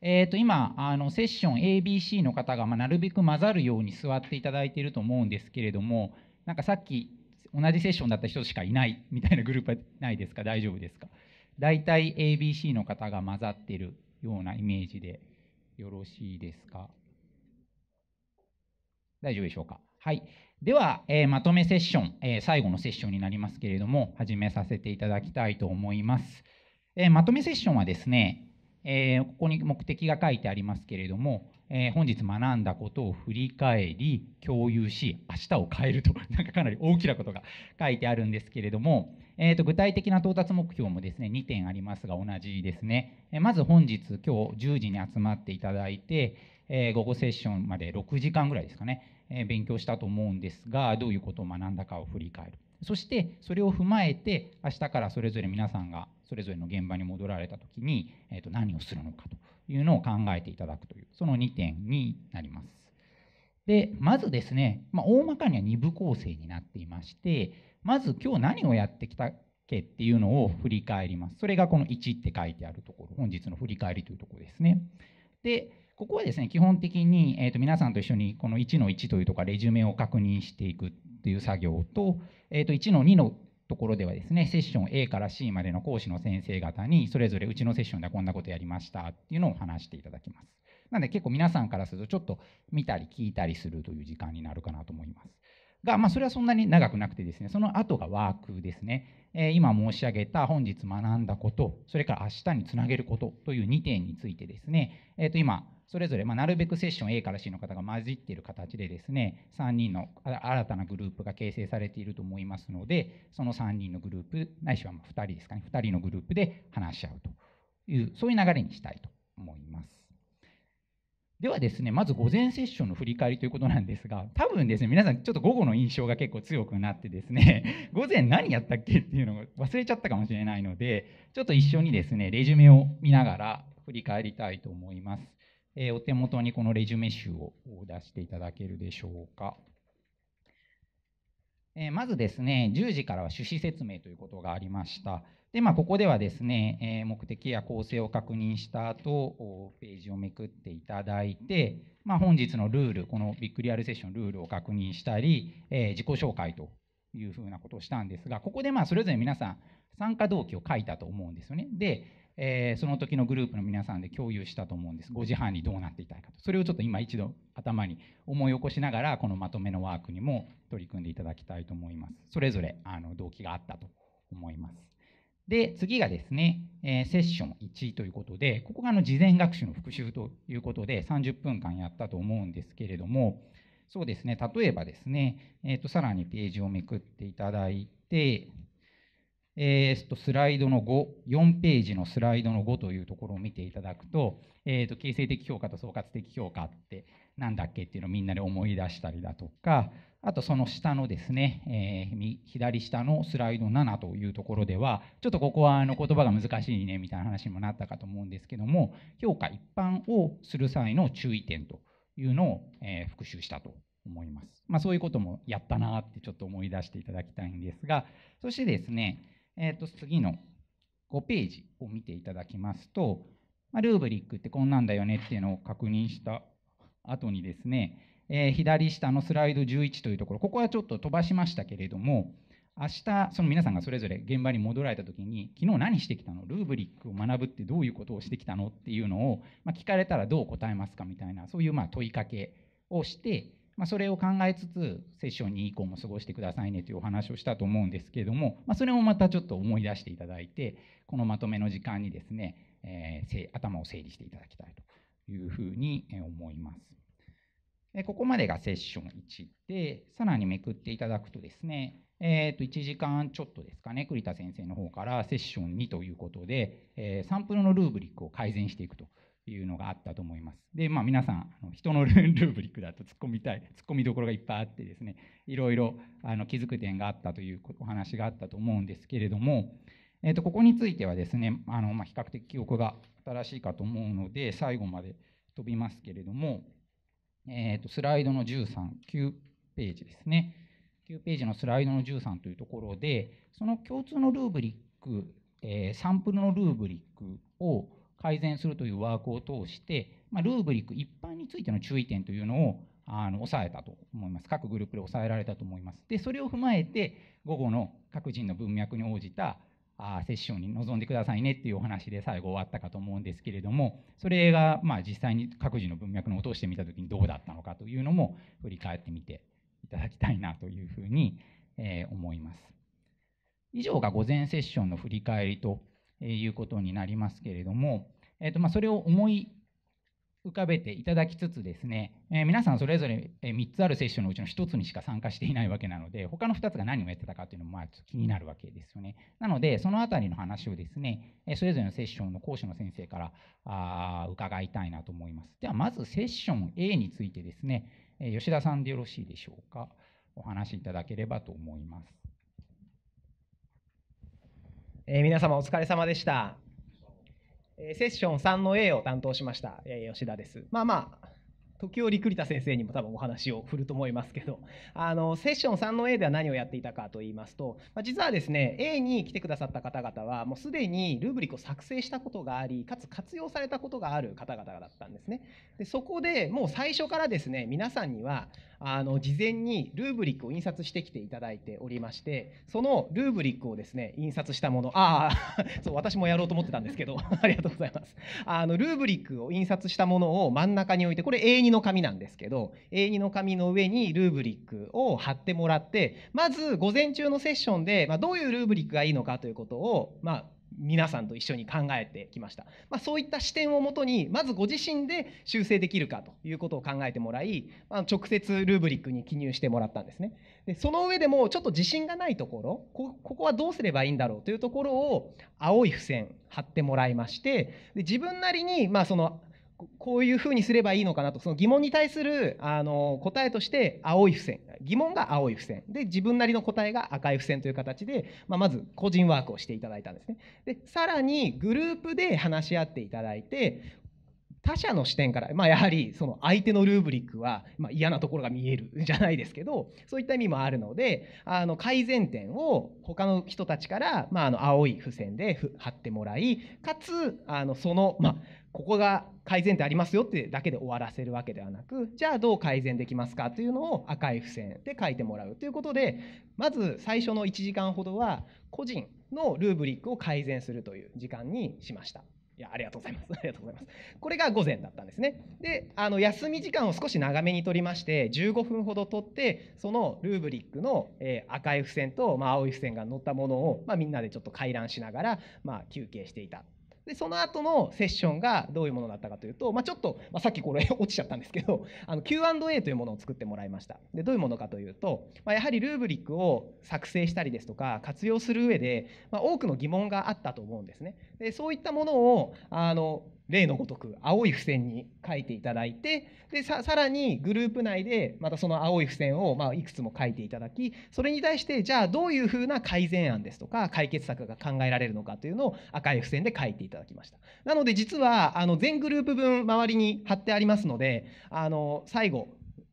えー、と今あのセッション ABC の方が、まあ、なるべく混ざるように座っていただいていると思うんですけれどもなんかさっき同じセッションだった人しかいないみたいなグループはないですか大丈夫ですか大体 ABC の方が混ざっているようなイメージでよろしいですか大丈夫でしょうかはいでは、えー、まとめセッション、えー、最後のセッションになりますけれども始めさせていただきたいと思います、えー、まとめセッションはですねえー、ここに目的が書いてありますけれども、えー、本日学んだことを振り返り共有し明日を変えると なんかかなり大きなことが書いてあるんですけれども、えー、と具体的な到達目標もですね2点ありますが同じですね、えまず本日今日10時に集まっていただいて、え午後セッションまで6時間ぐらいですかね、え勉強したと思うんですがどういうことを学んだかを振り返るそしてそれを踏まえて明日からそれぞれ皆さんがそれぞれの現場に戻られた時に、えー、と何をするのかというのを考えていただくというその2点になります。でまずですね、まあ、大まかには2部構成になっていましてまず今日何をやってきたっけっていうのを振り返りますそれがこの1って書いてあるところ本日の振り返りというところですねでここはですね基本的に、えー、と皆さんと一緒にこの1の1というとかレジュメを確認していくっていう作業と,、えー、と1の2のところではですね、セッション A から C までの講師の先生方に、それぞれうちのセッションではこんなことやりましたっていうのを話していただきます。なので結構皆さんからするとちょっと見たり聞いたりするという時間になるかなと思います。が、まあ、それはそんなに長くなくてですね、その後がワークですね、えー、今申し上げた本日学んだこと、それから明日につなげることという2点についてですね、えー、と今、それぞれ、まあ、なるべくセッション A から C の方が混じっている形でですね、3人の新たなグループが形成されていると思いますので、その3人のグループ、ないしはま2人ですかね、2人のグループで話し合うという、そういう流れにしたいと思います。ではですね、まず午前セッションの振り返りということなんですが、多分ですね、皆さんちょっと午後の印象が結構強くなってですね、午前何やったっけっていうのを忘れちゃったかもしれないので、ちょっと一緒にですね、レジュメを見ながら振り返りたいと思います。えー、お手元にこのレジュメ集を出していただけるでしょうか。えー、まずですね、10時からは趣旨説明ということがありました。で、まあ、ここではですね、え目的や構成を確認した後、ページをめくっていただいて、まあ、本日のルール、このビッグリアルセッションルールを確認したり、え自己紹介というふうなことをしたんですが、ここでまあそれぞれ皆さん、参加動機を書いたと思うんですよね。で、えー、その時のグループの皆さんで共有したと思うんです。5時半にどうなっていたかと。それをちょっと今一度頭に思い起こしながら、このまとめのワークにも取り組んでいただきたいと思います。それぞれあの動機があったと思います。で、次がですね、えー、セッション1ということで、ここがあの事前学習の復習ということで、30分間やったと思うんですけれども、そうですね、例えばですね、えーと、とさらにページをめくっていただいて、えー、っとスライドの5、4ページのスライドの5というところを見ていただくと、えー、っと形成的評価と総括的評価ってなんだっけっていうのをみんなで思い出したりだとか、あとその下のですね、えー、左下のスライド7というところでは、ちょっとここはあの言葉が難しいねみたいな話にもなったかと思うんですけども、評価一般をする際の注意点というのを、え復習したと思います。まあ、そういうこともやったなってちょっと思い出していただきたいんですが、そしてですね、えー、と、次の5ページを見ていただきますと、まあ、ルーブリックってこんなんだよねっていうのを確認した後にですね、えー、左下のスライド11というところ、ここはちょっと飛ばしましたけれども、明日その皆さんがそれぞれ現場に戻られた時に昨日何してきたのルーブリックを学ぶってどういうことをしてきたのっていうのを、まあ、聞かれたらどう答えますかみたいなそういうま問いかけをして、まあ、それを考えつつ、セッション2以降も過ごしてくださいねというお話をしたと思うんですけれども、まあ、それをまたちょっと思い出していただいて、このまとめの時間にですね、えー、頭を整理していただきたいというふうに思います。ここまでがセッション1で、さらにめくっていただくとですね、えー、と1時間ちょっとですかね、栗田先生の方からセッション2ということで、えー、サンプルのルーブリックを改善していくというのがあったと思います。で、まあ、皆さん、人のルーブリックだと突っ込みたい、突っ込みどころがいっぱいあってですね、いろいろあの気づく点があったというお話があったと思うんですけれども、えー、とここについてはですね、あのまあ、比較的記憶が新しいかと思うので、最後まで飛びますけれども、えー、とスライドの13、9ページですね。9ページのスライドの13というところで、その共通のルーブリック、えー、サンプルのルーブリックを改善するというワークを通して、まあ、ルーブリック一般についての注意点というのをあの抑えたと思います。各グループで抑えられたと思います。で、それを踏まえて、午後の各人の文脈に応じたあセッションに臨んでくださいねっていうお話で最後終わったかと思うんですけれども、それがまあ実際に各自の文脈の落としてみたときにどうだったのかというのも振り返ってみていただきたいなというふうに、え思います。以上が午前セッションの振り返りということになりますけれども、えーとまあ、それを思い浮かべていただきつつですね、えー、皆さんそれぞれ3つあるセッションのうちの1つにしか参加していないわけなので、他の2つが何をやってたかというのもまあ気になるわけですよね。なので、そのあたりの話をですね、それぞれのセッションの講師の先生からあ伺いたいなと思います。では、まずセッション A についてですね、吉田さんでよろしいでしょうか。お話しいただければと思います。えー、皆様お疲れ様でした。えー、セッション3の A を担当しました、えー、吉田です。まあまあ、時折栗田先生にも多分お話を振ると思いますけど、あの、セッション3の A では何をやっていたかと言いますと、まあ、実はですね、A に来てくださった方々は、もうすでにルーブリックを作成したことがあり、かつ活用されたことがある方々だったんですね。でそこでもう最初からですね、皆さんには、あの事前にルーブリックを印刷してきていただいておりましてそのルーブリックをですね印刷したものああ そう私もやろうと思ってたんですけど ありがとうございますあのルーブリックを印刷したものを真ん中に置いてこれ A2 の紙なんですけど A2 の紙の上にルーブリックを貼ってもらってまず午前中のセッションで、まあ、どういうルーブリックがいいのかということを、まあ、皆さんと一緒に考えてきました、まあ、そういった視点をもとにまずご自身で修正できるかということを考えてもらい、まあ、直接ルーブリックに記入してもらったんですねでその上でもちょっと自信がないところここはどうすればいいんだろうというところを青い付箋貼ってもらいましてで自分なりにまあそのこういうふうにすればいいのかなとその疑問に対するあの答えとして青い付箋疑問が青い付箋で自分なりの答えが赤い付箋という形で、まあ、まず個人ワークをしていただいたんですねでさらにグループで話し合っていただいて他者の視点から、まあ、やはりその相手のルーブリックは、まあ、嫌なところが見える じゃないですけどそういった意味もあるのであの改善点を他の人たちから、まあ、あの青い付箋で貼ってもらいかつあのその、まあ、ここが改善点ありますよってだけで終わらせるわけではなくじゃあどう改善できますかというのを赤い付箋で書いてもらうということでまず最初の1時間ほどは個人のルーブリックを改善するという時間にしました。いや ありがとうございます。ありがとうございます。これが午前だったんですね。で、あの休み時間を少し長めに取りまして、15分ほど取って、そのルーブリックの、え赤い付箋と、まあ、青い付箋が載ったものを、まあ、みんなでちょっと回覧しながら、まあ、休憩していたでその後のセッションがどういうものだったかというと、まあ、ちょっと、まあ、さっきこれ 落ちちゃったんですけどあの Q&A というものを作ってもらいましたでどういうものかというと、まあ、やはりルーブリックを作成したりですとか活用する上で、まあ、多くの疑問があったと思うんですねでそういったものをあの例のごとく青い付箋に書いていただいてでさらにグループ内でまたその青い付箋をまいくつも書いていただきそれに対してじゃあどういうふうな改善案ですとか解決策が考えられるのかというのを赤い付箋で書いていただきましたなので実はあの全グループ分周りに貼ってありますのであの最後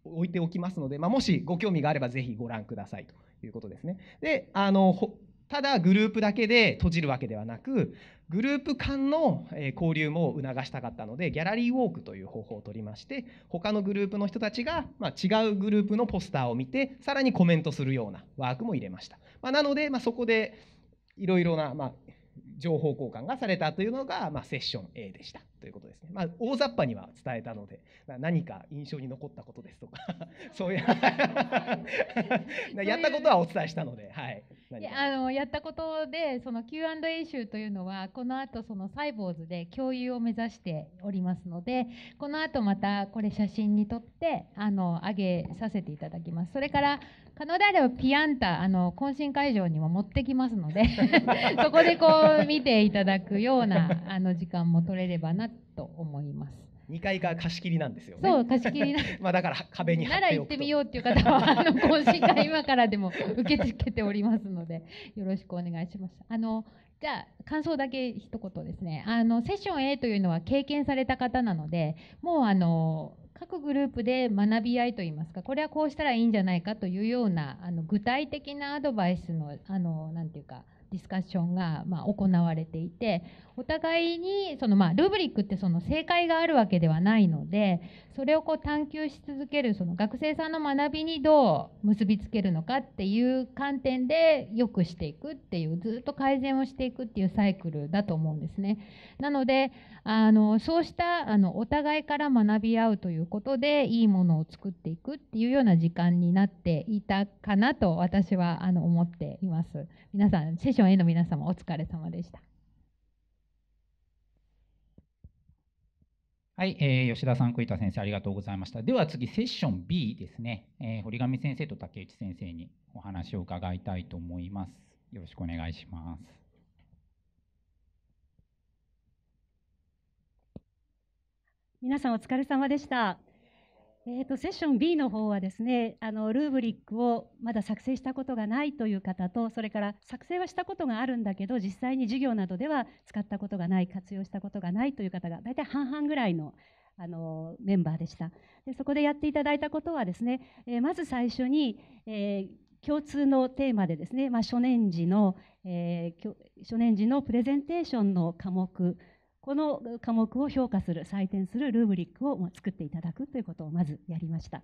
置いておきますので、まあ、もしご興味があればぜひご覧くださいということですね。であのただグループだけで閉じるわけではなくグループ間の交流も促したかったのでギャラリーウォークという方法をとりまして他のグループの人たちが、ま違うグループのポスターを見てさらにコメントするようなワークも入れました、まあ、なので、まそこでいろいろな、ま情報交換がされたというのが、まセッション A でしたということですね、まあ、大雑把には伝えたので何か印象に残ったことですとか そういう やったことはお伝えしたのではい。いやあのやったことでその Q&A 集というのはこの後そのサイボーズで共有を目指しておりますのでこの後またこれ写真に撮ってあの上げさせていただきますそれから可能であればピアンタあの懇親会場にも持ってきますので そこでこう見ていただくようなあの時間も取れればなと思います。2階が貸し切りなんですよ、ね、そう貸し切り まあだから壁になら行ってみようっていう方はあの懇親会今からでも受け付けておりますのでよろしくお願いします。あのじゃあ感想だけ一言ですねあのセッション A というのは経験された方なのでもうあの各グループで学び合いといいますかこれはこうしたらいいんじゃないかというようなあの具体的なアドバイスのんていうかディスカッションがま行われていてお互いにその、まあ、ルーブリックってその正解があるわけではないのでそれをこう探求し続けるその学生さんの学びにどう結びつけるのかっていう観点でよくしていくっていうずっと改善をしていくっていうサイクルだと思うんですね。なのであのそうしたあのお互いから学び合うということでいいものを作っていくっていうような時間になっていたかなと私はあの思っています。皆さんセッションへの皆様お疲れ様でした。はい、えー、吉田さん、栗田先生、ありがとうございました。では次、セッション B ですね。えー、堀上先生と竹内先生にお話を伺いたいと思います。よろしくお願いします。皆さんお疲れ様でした。えーと、セッション B の方はですねあのルーブリックをまだ作成したことがないという方とそれから作成はしたことがあるんだけど実際に授業などでは使ったことがない活用したことがないという方が大体半々ぐらいのあのメンバーでしたでそこでやっていただいたことはですね、えー、まず最初に、えー、共通のテーマでですね、まあ、初年時の、えー、初年時のプレゼンテーションの科目この科目を評価する、採点するルーブリックを作っていただくということをまずやりました。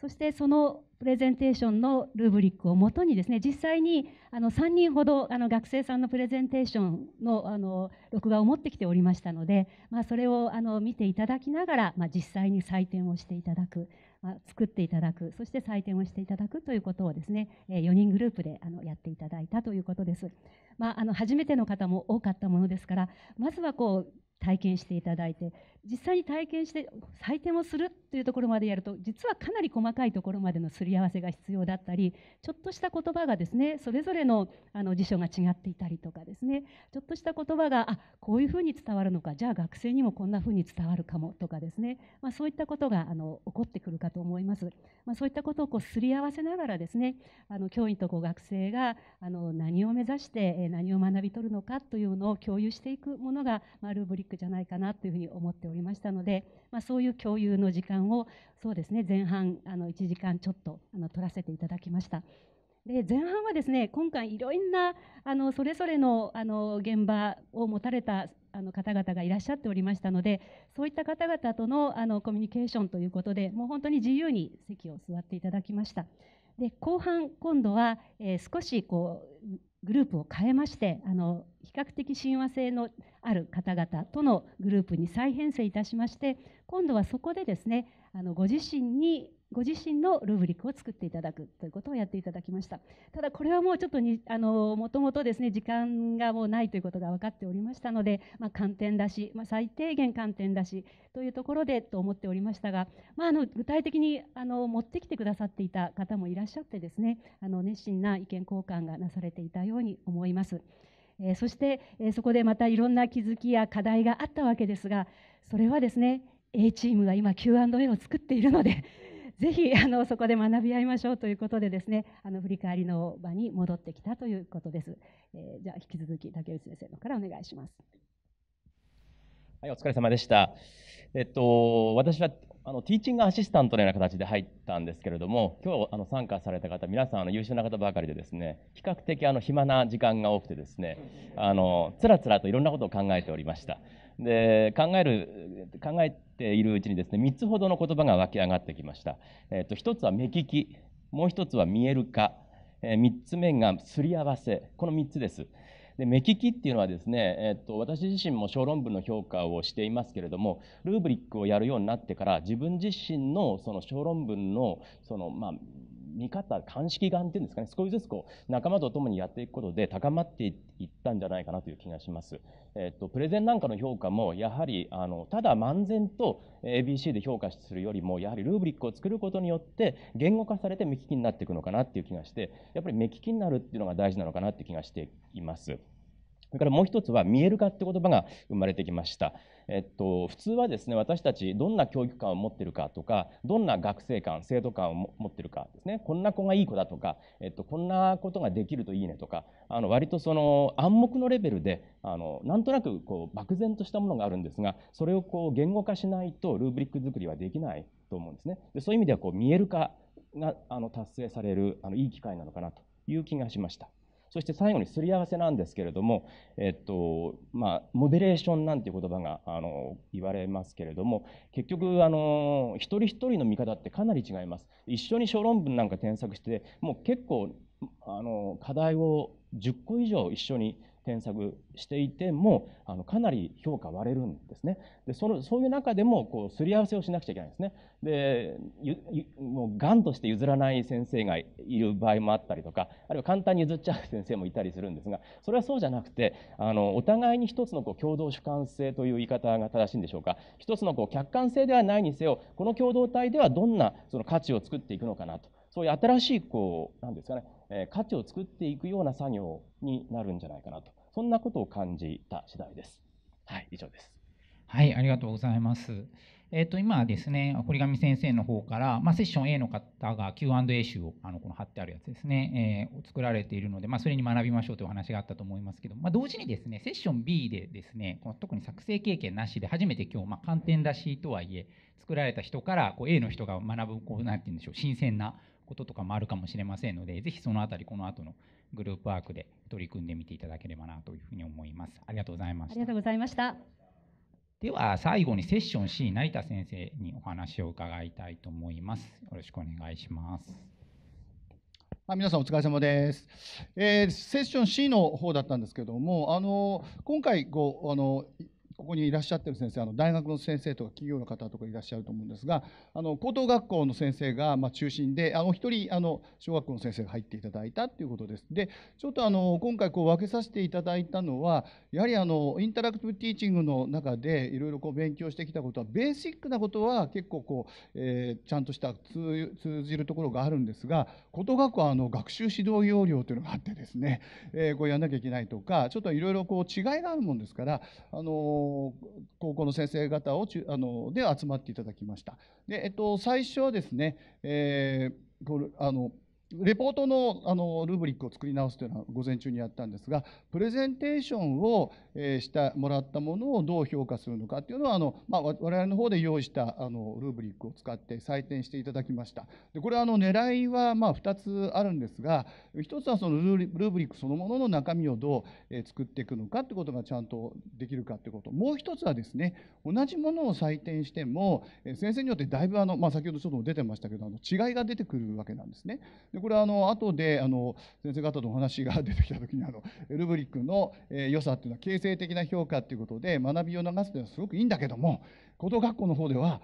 そしてそのプレゼンテーションのルーブリックをもとにですね実際にあの3人ほどあの学生さんのプレゼンテーションのあの録画を持ってきておりましたので、まあ、それをあの見ていただきながら、まあ、実際に採点をしていただくまあ、作っていただくそして採点をしていただくということをですね、え4人グループであのやっていただいたということです。まあ、あの初めての方も多かったものですからまずはこう体験していただいて実際に体験して採点をするというところまでやると実はかなり細かいところまでのすり合わせが必要だったりちょっとした言葉がですねそれぞれのあの辞書が違っていたりとかですねちょっとした言葉があこういうふうに伝わるのかじゃあ学生にもこんなふうに伝わるかもとかですね、まあ、そういったことがあの起こってくるかと思います、まあ、そういったことをこうすり合わせながらですねあの教員とこう学生があの何を目指して何を学び取るのかというのを共有していくものが、まあ、ルーブリックじゃないかなというふうに思っておりましたので、まあ、そういう共有の時間をそうですね前半あの1時間ちょっとあの取らせていただきました。で前半はですね今回いろんなあのそれぞれのあの現場を持たれたあの方々がいらっしゃっておりましたのでそういった方々とのあのコミュニケーションということでもう本当に自由に席を座っていただきました。で後半今度は、えー、少しこうグループを変えましてあの比較的親和性のある方々とのグループに再編成いたしまして今度はそこでですねあのご自身にご自身のルブリックを作っていただくということをやっていただきましたただこれはもうちょっとにあのもともとですね時間がもうないということが分かっておりましたので、まあ、観点だし、まあ、最低限観点だしというところでと思っておりましたが、まあ、あの具体的にあの持ってきてくださっていた方もいらっしゃってですねあの熱心な意見交換がなされていたように思います。えー、そして、えー、そこでまたいろんな気づきや課題があったわけですがそれはですね A チームが今 Q&A を作っているのでぜひあのそこで学び合いましょうということでですねあの振り返りの場に戻ってきたということです、えー、じゃあ引き続き竹内先生のからお願いしますはいお疲れ様でしたえっと私はあのティーチングアシスタントのような形で入ったんですけれども今日あの参加された方皆さんあの優秀な方ばかりでですね比較的あの暇な時間が多くてですねあのつらつらといろんなことを考えておりましたで考える考えているうちにですね3つほどの言葉が湧き上がってきました、えーと、1つは目利きもう1つは見える化、えー、3つ目がすり合わせこの3つですで目利きっていうのはですね、えっと、私自身も小論文の評価をしていますけれどもルーブリックをやるようになってから自分自身のその小論文のその、まあ、見方、鑑識眼っていうんですかね、少しずつこう仲間と共にやっていくことで高まっていったんじゃないかなという気がします。えっと、プレゼンなんかの評価も、やはりあのただ漫然と ABC で評価するよりも、やはりルーブリックを作ることによって、言語化されて目利きになっていくのかなっていう気がして、やっぱり目利きになるっていうのが大事なのかなっていう気がしています。それからもう一つは見える化って言葉が生まれてきました。えっと、普通はですね私たちどんな教育観を持ってるかとかどんな学生観生徒観を持ってるかですねこんな子がいい子だとか、えっと、こんなことができるといいねとかあの割とその暗黙のレベルであのなんとなくこう漠然としたものがあるんですがそれをこう言語化しないとルーブリック作りはできないと思うんですね。でそういう意味ではこう見える化があの達成されるあのいい機会なのかなという気がしました。そして最後にすり合わせなんですけれども、えっとまあ、モデレーションなんていう言葉があの言われますけれども結局あの一人一人の見方ってかなり違います。一緒に小論文なんか添削してもう結構あの課題を10個以上一緒に添削していてもあのかなり評価割れるんですねでそのそういう中でもこうすり合わせをしなくちゃいけないんですねでもうがんとして譲らない先生がいる場合もあったりとかあるいは簡単に譲っちゃう先生もいたりするんですがそれはそうじゃなくてあのお互いに一つのこう共同主観性という言い方が正しいんでしょうか一つのこう客観性ではないにせよこの共同体ではどんなその価値を作っていくのかなとそういう新しいこうなんですかね価値を作っていくような作業になるんじゃないかなとそんなことを感じた次第です。はい、以上です。はい、ありがとうございます。えっ、ー、と、今ですね、堀上先生の方から、まあ、セッション A の方が Q&A 集を、あの、この貼ってあるやつですね、えー、作られているので、まあ、それに学びましょうというお話があったと思いますけど、まあ、同時にですね、セッション B でですね、この特に作成経験なしで、初めて今日、まあ、観点出しとはいえ、作られた人から、こう、A の人が学ぶ、こう、なんて言うんでしょう、新鮮なこととかもあるかもしれませんので、ぜひそのあたり、この後のグループワークで取り組んでみていただければなというふうに思います。ありがとうございました。ありがとうございました。では最後にセッション C 成田先生にお話を伺いたいと思います。よろしくお願いします。あ皆さんお疲れ様です、えー、セッション C の方だったんですけども、あの今回ごあのここにいらっしゃってる先生あの大学の先生とか企業の方とかいらっしゃると思うんですがあの高等学校の先生がま中心であの1人あの小学校の先生が入っていただいたっていうことです。でちょっとあの今回こう分けさせていただいたのはやはりあのインタラクティブティーチングの中でいろいろこう勉強してきたことはベーシックなことは結構こう、えー、ちゃんとした通じるところがあるんですが高等学校はあの学習指導要領というのがあってですね、えー、こうやんなきゃいけないとかちょっといろいろ違いがあるもんですからあの高校の先生方をあので集まっていただきました。でえっと、最初はですね、えー、これあのレポートのあのルブリックを作り直すというのは午前中にやったんですがプレゼンテーションをしたもらったものをどう評価するのかというのはあの、まあ、我々の方で用意したあのルブリックを使って採点していただきましたでこれはあの狙いはまあ2つあるんですが1つはそのルブリックそのものの中身をどう作っていくのかということがちゃんとできるかということもう1つはですね同じものを採点しても先生によってだいぶあの、まあ、先ほどちょっと出てましたけどあの違いが出てくるわけなんですね。でこれはあの後であの先生方のお話が出てきた時にあのルブリックの、え良さっていうのは形成的な評価っていうことで学びを流すというのはすごくいいんだけども高等学校の方では、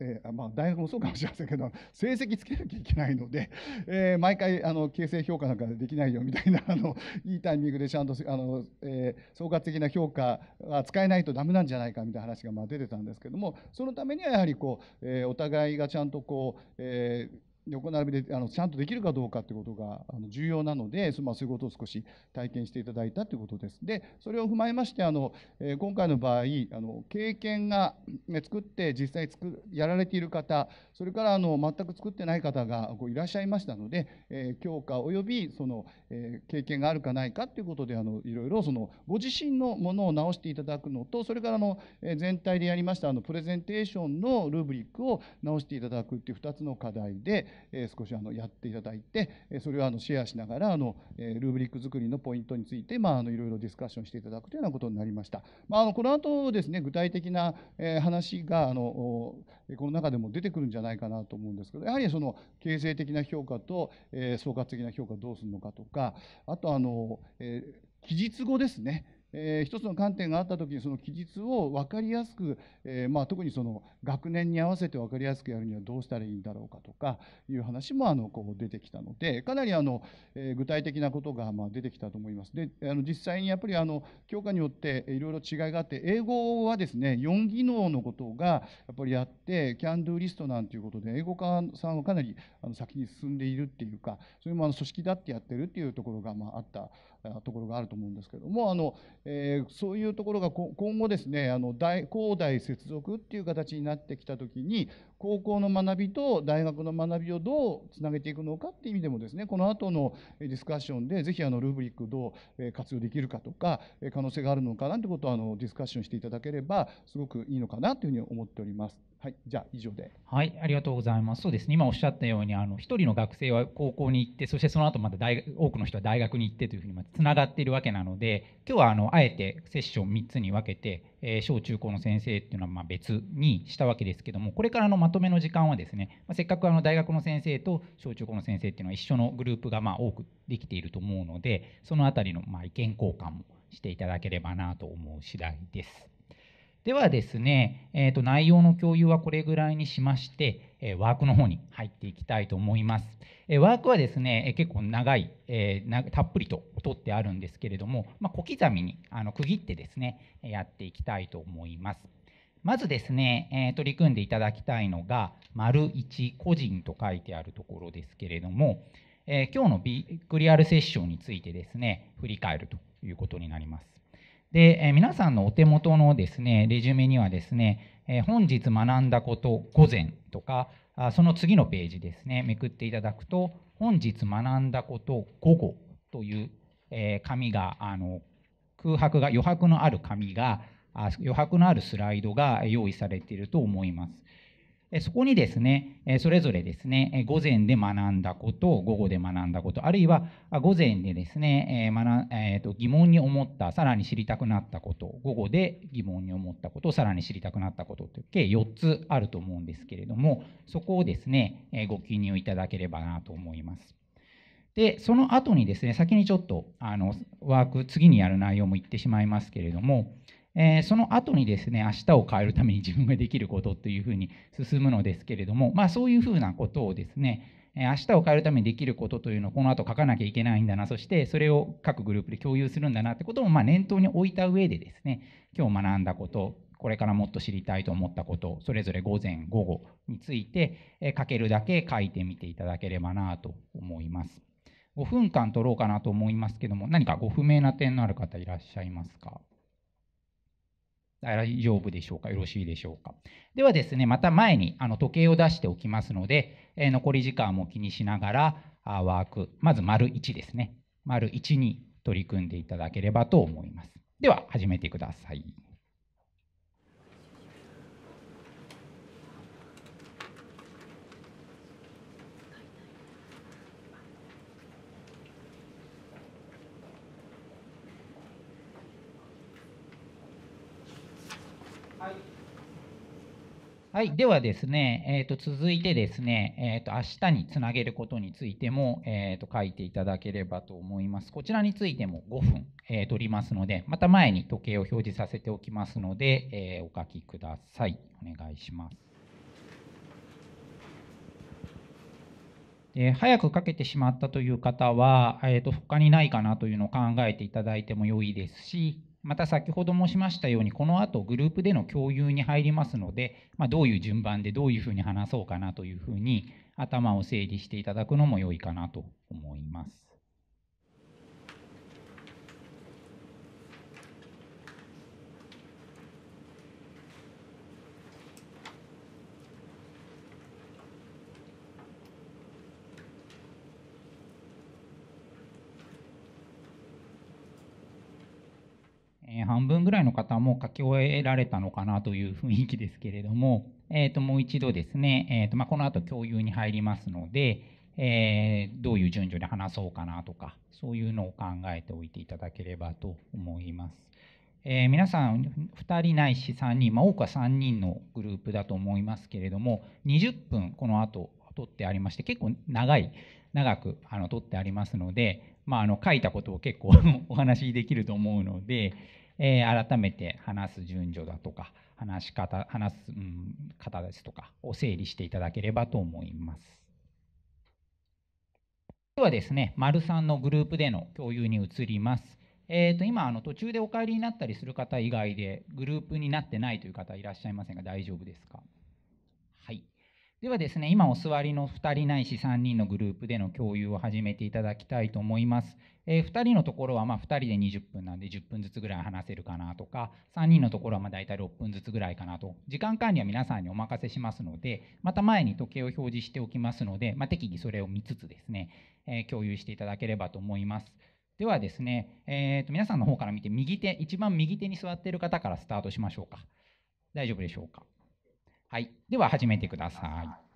えーまあ、大学もそうかもしれませんけど成績つけなきゃいけないので、えー、毎回あの形成評価なんかできないよみたいなあのいいタイミングでちゃんとあの、えー、総括的な評価は使えないとダメなんじゃないかみたいな話がまあ出てたんですけどもそのためにはやはりこう、えー、お互いがちゃんとこう、えー横並びであのちゃんとできるかどうかということが重要なので、まあ、そういうことを少し体験していただいたということです。でそれを踏まえましてあの、え今回の場合あの経験が作って実際作やられている方それからあの全く作ってない方がこういらっしゃいましたので、え強化およびその、え経験があるかないかということであのいろいろそのご自身のものを直していただくのとそれからの、え全体でやりましたあのプレゼンテーションのルーブリックを直していただくっていう2つの課題で。え少しあのやっていただいて、えそれをあのシェアしながらあの、えルーブリック作りのポイントについて、まあ、あのいろいろディスカッションしていただくというようなことになりました。まあ、あのこの後ですね具体的な、え話があのこの中でも出てくるんじゃないかなと思うんですけどやはりその形成的な評価と、え総括的な評価どうするのかとかあとあの、え期日後ですねえー、一つの観点があった時にその記述を分かりやすく、えー、まあ、特にその学年に合わせて分かりやすくやるにはどうしたらいいんだろうかとかいう話もあのこう出てきたのでかなりあの、えー、具体的なことがまあ出てきたと思います。であの実際にやっぱりあの教科によっていろいろ違いがあって英語はですね4技能のことがやっぱりあってキャンドゥリストなんていうことで英語科さんはかなりあの先に進んでいるっていうかそれもあの組織だってやってるっていうところがまああったところがあると思うんですけどもあの、えー、そういうところが今後ですねあの大高大接続っていう形になってきた時に高校の学びと大学の学びをどうつなげていくのかっていう意味でもですねこの後のディスカッションでぜひあのルーブリックどう活用できるかとか可能性があるのかなんてことをあのディスカッションしていただければすごくいいのかなというふうに思っております。はい、じゃあ以上で。はい、ありがとうございます。そうですね、今おっしゃったように、あの一人の学生は高校に行って、そしてその後また大多くの人は大学に行ってというふうにつながっているわけなので、今日はあのあえてセッション3つに分けて、え小中高の先生っていうのはま別にしたわけですけどもこれからのまとめの時間はですね、ませっかくあの大学の先生と小中高の先生っていうのは一緒のグループがま多くできていると思うのでその辺りのま意見交換もしていただければなと思う次第です。ではですね、えー、と内容の共有はこれぐらいにしまして、えワークの方に入っていきたいと思います。えワークはですね、結構長い、えー、たっぷりと取ってあるんですけれども、まあ、小刻みにあの区切ってですね、やっていきたいと思います。まずですね、え取り組んでいただきたいのが、丸1個人と書いてあるところですけれども、え今日のビッグリアルセッションについてですね、振り返るということになります。で、え皆さんのお手元のですね、レジュメにはですね、え本日学んだこと午前とか、あその次のページですね、めくっていただくと、本日学んだこと午後という、え紙が、あの、空白が、余白のある紙が、余白のあるスライドが用意されていると思います。そこにですね、それぞれですね、午前で学んだこと、午後で学んだこと、あるいは午前でですね、えと、疑問に思った、さらに知りたくなったこと、午後で疑問に思ったこと、さらに知りたくなったことという計4つあると思うんですけれども、そこをですね、ご記入いただければなと思います。で、その後にですね、先にちょっと、あの、ワーク、次にやる内容も言ってしまいますけれども、えー、その後にですね、明日を変えるために自分ができることというふうに進むのですけれども、まあ、そういうふうなことをですね、明日を変えるためにできることというのをこの後書かなきゃいけないんだな、そしてそれを各グループで共有するんだなってこともま念頭に置いた上でですね、今日学んだこと、これからもっと知りたいと思ったこと、それぞれ午前、午後について、え書けるだけ書いてみていただければなと思います。5分間取ろうかなと思いますけども、何かご不明な点のある方いらっしゃいますか大丈夫でしょうかよろしいでしょうかではですね、また前にあの時計を出しておきますので、え残り時間も気にしながら、ワーク、まず丸1ですね。丸1に取り組んでいただければと思います。では、始めてください。はい、ではですね、えー、と続いてですね、えー、と明日につなげることについても、えー、と書いていただければと思います。こちらについても5分、えー、取りますので、また前に時計を表示させておきますので、えー、お書きください。お願いします。で早くかけてしまったという方は、えー、と他にないかなというのを考えていただいても良いですし、また先ほど申しましたように、この後グループでの共有に入りますので、まあ、どういう順番でどういうふうに話そうかなというふうに頭を整理していただくのも良いかなと思います。半分ぐらいの方も書き終えられたのかなという雰囲気ですけれども、えー、ともう一度ですね、えーとまあ、この後共有に入りますので、えー、どういう順序で話そうかなとか、そういうのを考えておいていただければと思います。えー、皆さん2人ないし3人、まあ、多くは3人のグループだと思いますけれども20分この後取ってありまして結構長い長くあの取ってありますので、まあ、あの書いたことを結構 お話しできると思うので、えー、改めて話す順序だとか、話し方、話す、うん、方ですとかを整理していただければと思います。ではですね、丸んのグループでの共有に移ります。えーと今あの、途中でお帰りになったりする方以外で、グループになってないという方いらっしゃいませんが、大丈夫ですか。はい。ではですね、今お座りの2人ないし3人のグループでの共有を始めていただきたいと思います。えー、2人のところはま2人で20分なんで10分ずつぐらい話せるかなとか、3人のところはま大体6分ずつぐらいかなと、時間管理は皆さんにお任せしますので、また前に時計を表示しておきますので、まあ、適宜それを見つつですね、えー、共有していただければと思います。ではですね、えー、と皆さんの方から見て、右手、一番右手に座っている方からスタートしましょうか。大丈夫でしょうか。はい。では始めてください。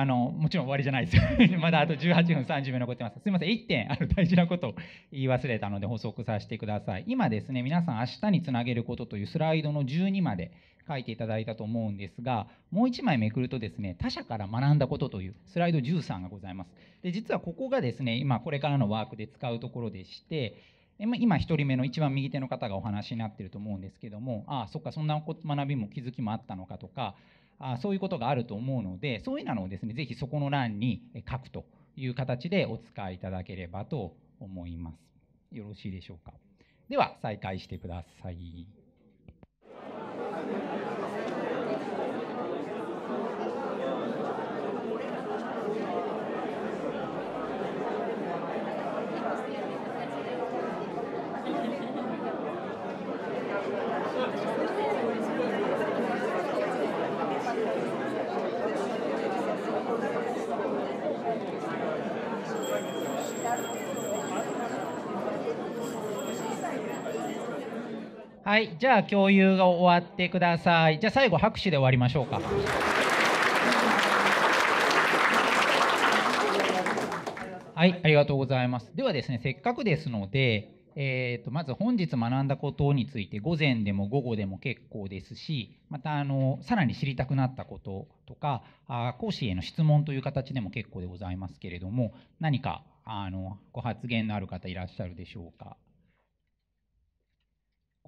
あのもちろん終わりじゃないです まだあと18分30秒残ってます。すみません、1点あの大事なことを言い忘れたので補足させてください。今ですね、皆さん明日につなげることというスライドの12まで書いていただいたと思うんですが、もう1枚めくるとですね、他者から学んだことというスライド13がございます。で実はここがですね、今これからのワークで使うところでして、今1人目の一番右手の方がお話になってると思うんですけども、ああ、そっか、そんな学びも気づきもあったのかとか、あそういうことがあると思うので、そういうのをですね、ぜひそこの欄に書くという形でお使いいただければと思います。よろしいでしょうか。では、再開してください。はい、じゃあ共有が終わってください。じゃあ最後拍手で終わりましょうか。はい、ありがとうございます。ではですね、せっかくですので、えーと、とまず本日学んだことについて午前でも午後でも結構ですしまたあのさらに知りたくなったこととかあ講師への質問という形でも結構でございますけれども何かあのご発言のある方いらっしゃるでしょうか。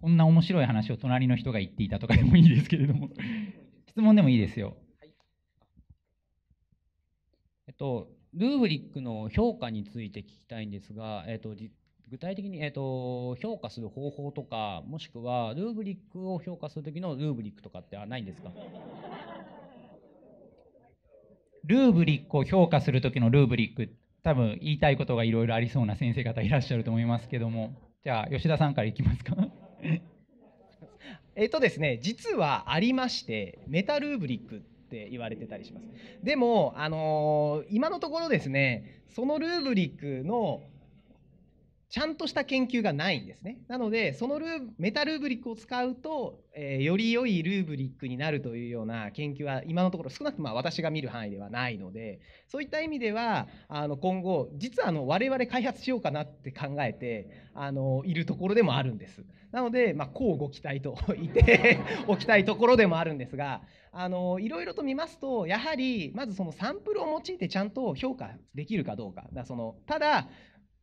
こんな面白い話を隣の人が言っていたとかでもいいですけれども質問でもいいですよ。はい、えっと、ルーブリックの評価について聞きたいんですが、えっと、具体的に、えっと、評価する方法とか、もしくは、ルーブリックを評価するときのルーブリックとかってないんですか ルーブリックを評価するときのルーブリック、多分言いたいことがいろいろありそうな先生方いらっしゃると思いますけども、じゃあ、吉田さんからいきますか。えっ、とですね、実はありまして、メタルーブリックって言われてたりします。でも、あのー、今のところですね、そのルーブリックのちゃんとした研究がないんですね。なので、そのルーメタルーブリックを使うと、えー、より良いルーブリックになるというような研究は今のところ少なくとも私が見る範囲ではないので、そういった意味では、あの今後、実はあの我々開発しようかなって考えてあのいるところでもあるんです。なので、まあ、こうご期待と言って おきたいところでもあるんですが、あのいろいろと見ますと、やはりまずそのサンプルを用いてちゃんと評価できるかどうか。だそのただ、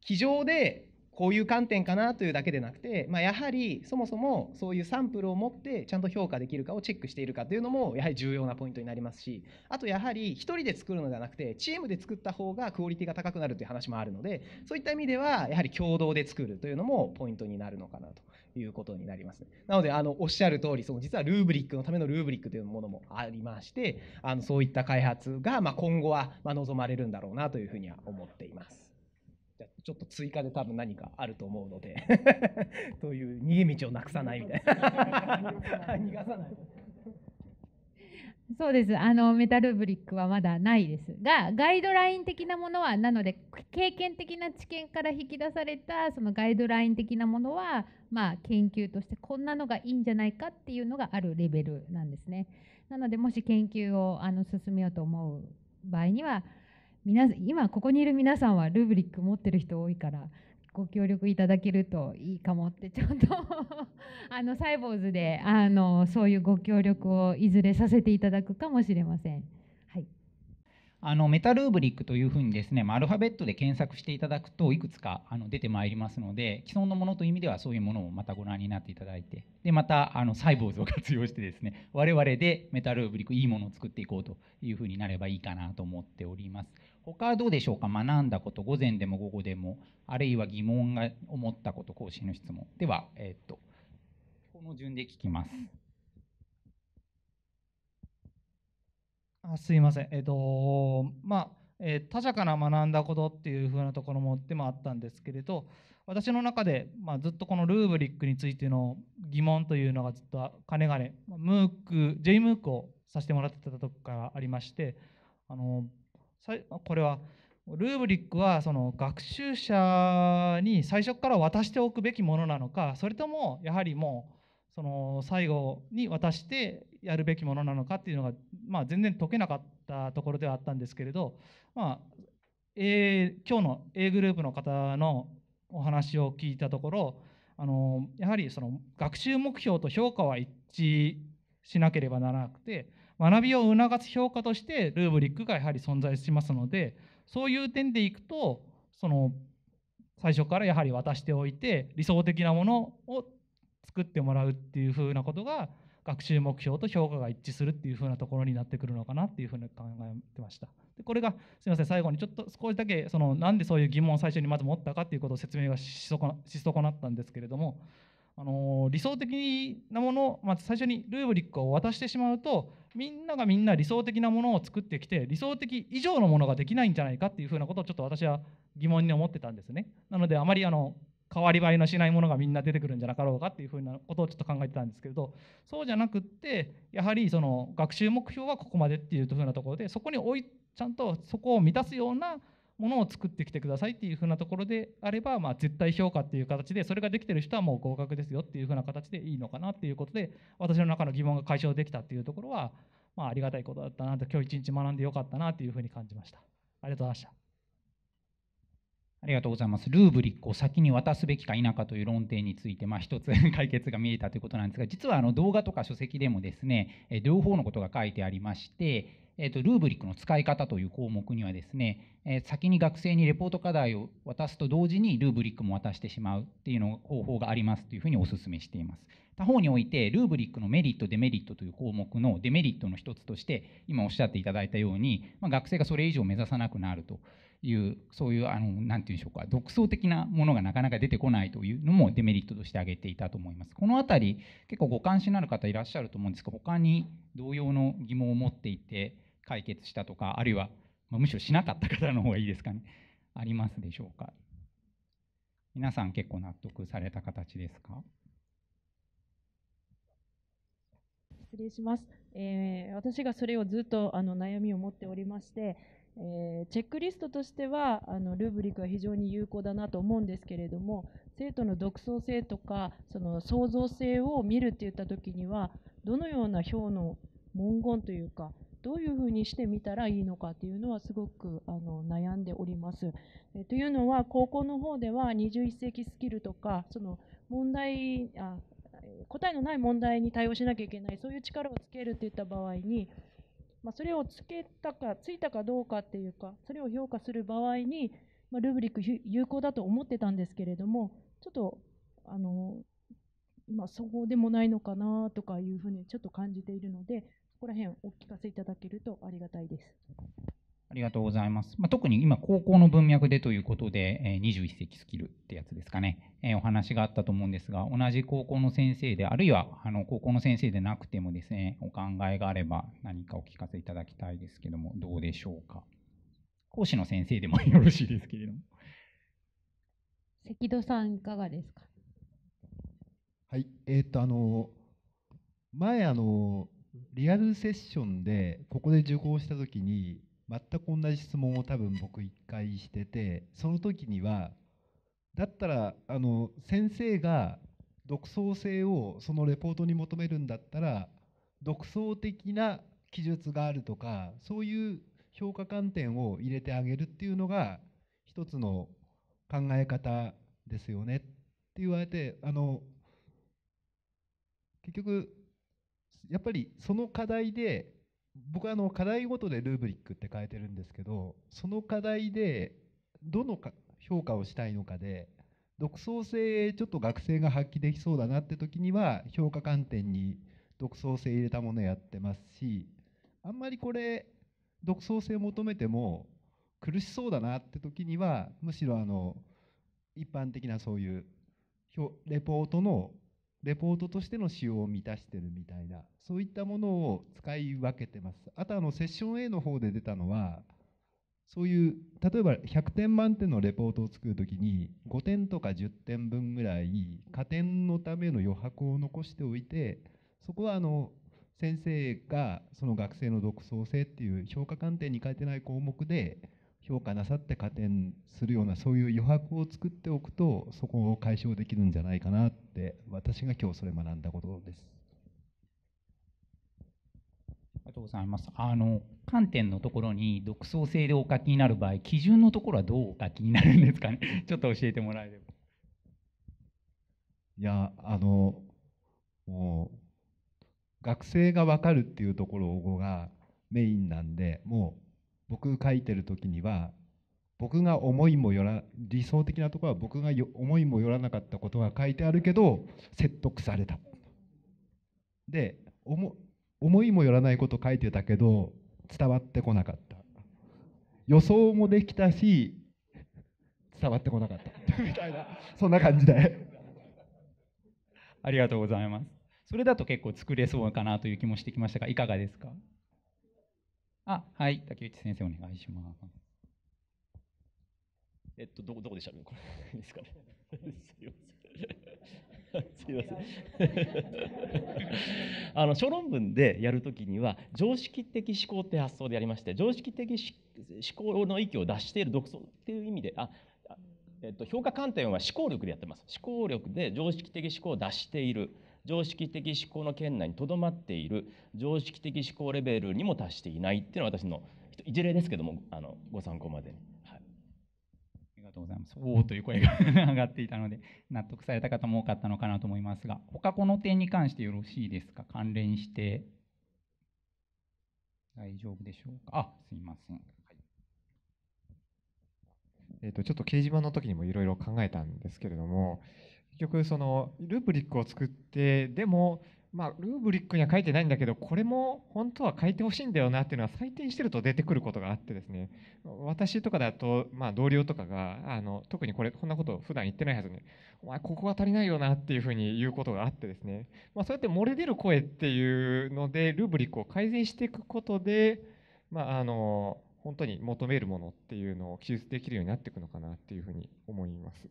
机上でこういう観点かなというだけでなくて、まあ、やはりそもそもそういうサンプルを持ってちゃんと評価できるかをチェックしているかというのもやはり重要なポイントになりますしあとやはり1人で作るのではなくてチームで作った方がクオリティが高くなるという話もあるのでそういった意味ではやはり共同で作るというのもポイントになるのかなということになります、なのであのおっしゃる通りその実はルーブリックのためのルーブリックというものもありましてあのそういった開発がま今後はま望まれるんだろうなというふうには思っています。じゃちょっと追加で多分何かあると思うので という逃げ道をなくさないみたいな 逃がさないそうですあのメタルブリックはまだないですがガイドライン的なものはなので経験的な知見から引き出されたそのガイドライン的なものは、まあ、研究としてこんなのがいいんじゃないかっていうのがあるレベルなんですねなのでもし研究をあの進めようと思う場合には皆今ここにいる皆さんはルブリック持ってる人多いからご協力いただけるといいかもってちょっと あのサイボーズであのそういうご協力をいずれさせていただくかもしれません。あのメタルーブリックというふうにですね、まあ、アルファベットで検索していただくといくつかあの出てまいりますので既存のものという意味ではそういうものをまたご覧になっていただいてでまたあのサイボーズを活用してですね我々でメタルーブリックいいものを作っていこうというふうになればいいかなと思っております。他はどうでしょうか学んだこと午前でも午後でもあるいは疑問が思ったこと講師の質問では、えっとこの順で聞きます。あすいません、えっ、とまあえー、他者から学んだことっていうふうなところもでもあったんですけれど私の中で、まあ、ずっとこのルーブリックについての疑問というのがずっとかねがねムーク J ムークをさせてもらってた時からありましてあのこれはルーブリックはその学習者に最初から渡しておくべきものなのかそれともやはりもうその最後に渡してやるべきものなのかっていうのが、まあ、全然解けなかったところではあったんですけれど、まあ、A、今日の A グループの方のお話を聞いたところあのやはりその学習目標と評価は一致しなければならなくて学びを促す評価としてルーブリックがやはり存在しますのでそういう点でいくとその最初からやはり渡しておいて理想的なものを作ってもらうっていうふうなことが学習目標と評価が一致するっていうふうなところになってくるのかなっていうふうに考えてました。でこれがすみません最後にちょっと少しだけそのなんでそういう疑問を最初にまず持ったかっていうことを説明がしそこし損なったんですけれどもあの理想的なものをまず最初にルーブリックを渡してしまうとみんながみんな理想的なものを作ってきて理想的以上のものができないんじゃないかっていうふうなことをちょっと私は疑問に思ってたんですね。なのであまりあの変わり映えのしないものがみんな出てくるんじゃなかろうかっていうふうなことをちょっと考えてたんですけれどそうじゃなくってやはりその学習目標はここまでっていうふうなところでそこにいちゃんとそこを満たすようなものを作ってきてくださいっていうふうなところであれば、まあ、絶対評価っていう形でそれができてる人はもう合格ですよっていうふうな形でいいのかなっていうことで私の中の疑問が解消できたっていうところは、まあ、ありがたいことだったなと今日一日学んでよかったなというふうに感じました。ありがとうございましたありがとうございます。ルーブリックを先に渡すべきか否かという論点について、まあ、一つ 解決が見えたということなんですが、実はあの動画とか書籍でもですね、両方のことが書いてありまして、えー、とルーブリックの使い方という項目にはですね、え先に学生にレポート課題を渡すと同時にルーブリックも渡してしまうっていうの方法がありますというふうにお勧めしています。他方においてルーブリックのメリットデメリットという項目のデメリットの一つとして今おっしゃっていただいたように、まあ、学生がそれ以上目指さなくなるというそういうあのなんていうんでしょうか独創的なものがなかなか出てこないというのもデメリットとして挙げていたと思いますこの辺り結構ご関心のある方いらっしゃると思うんですけど他に同様の疑問を持っていて解決したとかあるいは、まあ、むしろしなかった方の方がいいですかねありますでしょうか皆さん結構納得された形ですか失礼します、えー、私がそれをずっとあの悩みを持っておりましてえー、チェックリストとしてはあのルーブリックは非常に有効だなと思うんですけれども生徒の独創性とかその創造性を見るっていった時にはどのような表の文言というかどういうふうにしてみたらいいのかっていうのはすごくあの悩んでおります。えというのは高校の方では21世紀スキルとかその問題あ答えのない問題に対応しなきゃいけないそういう力をつけるといった場合にまあ、それをつけたか、ついたかどうかっていうか、それを評価する場合に、まあ、ルブリック有効だと思ってたんですけれども、ちょっと、あの、今、そうでもないのかなとかいうふうにちょっと感じているので、そこら辺お聞かせいただけるとありがたいです。りがとうございます。まあ、特に今、高校の文脈でということで、え21世紀スキルってやつですかね、えー、お話があったと思うんですが、同じ高校の先生で、あるいはあの高校の先生でなくてもですね、お考えがあれば何かお聞かせいただきたいですけども、どうでしょうか。講師の先生でもよろしいですけれども。関戸さん、いかがですか。はい、えー、っと、あの、前、あの、リアルセッションでここで受講した時に全く同じ質問を多分僕一回しててその時にはだったらあの先生が独創性をそのレポートに求めるんだったら独創的な記述があるとかそういう評価観点を入れてあげるっていうのが一つの考え方ですよねって言われてあの結局やっぱりその課題で僕はあの課題ごとでルーブリックって変えてるんですけどその課題でどの評価をしたいのかで独創性ちょっと学生が発揮できそうだなって時には評価観点に独創性入れたものやってますしあんまりこれ独創性求めても苦しそうだなって時にはむしろあの一般的なそういうレポートのレポートとしての仕様を満たしてるみたいな、そういったものを使い分けてます。あとあの、セッション A の方で出たのは、そういう、例えば100点満点のレポートを作るときに、5点とか10点分ぐらい、加点のための余白を残しておいて、そこはあの、先生がその学生の独創性っていう評価観点に書いてない項目で評価なさって加点するようなそういう余白を作っておくとそこを解消できるんじゃないかなっっ私が今日それ学んだことです。ありがとうございます。あの観点のところに独創性でお書きになる場合、基準のところはどうお書きになるんですかね。ちょっと教えてもらえれば。いやあのもう学生が分かるっていうところがメインなんでもう僕書いてる時には僕が思いもよら理想的なところは僕が思いもよらなかったことが書いてあるけど説得されたで思思いもよらないこと書いてたけど伝わってこなかった予想もできたし伝わってこなかった みたいなそんな感じでありがとうございますそれだと結構作れそうかなという気もしてきましたがいかがですかあはい竹内先生お願いしますえっと、どこ、どこでした これ。ですかね。すいません。すいません。あの、小論文でやるときには、常識的思考って発想でやりまして、常識的思考の域を出している独創っていう意味で、あ、えっと、評価観点は思考力でやってます。思考力で常識的思考を出している。常識的思考の圏内にとどまっている常識的思考レベルにも達していないっていうのは私の一例ですけどもあのご参考までに。とうございます。おおという声が上がっていたので、納得された方も多かったのかなと思いますが、他この点に関してよろしいですか関連して。大丈夫でしょうかあ、すいません。はい、えっ、と、ちょっと掲示板の時にもいろいろ考えたんですけれども、結局そのループリックを作ってでもまあ、ルーブリックには書いてないんだけど、これも本当は書いてほしいんだよなっていうのは採点してると出てくることがあってですね、私とかだと、まあ、同僚とかが、あの、特にこれ、こんなこと普段言ってないはずに、お前ここが足りないよなっていうふうに言うことがあってですね、まあ、そうやって漏れ出る声っていうので、ルーブリックを改善していくことで、まあ、あの、本当に求めるものっていうのを記述できるようになっていくのかなっていうふうに思います。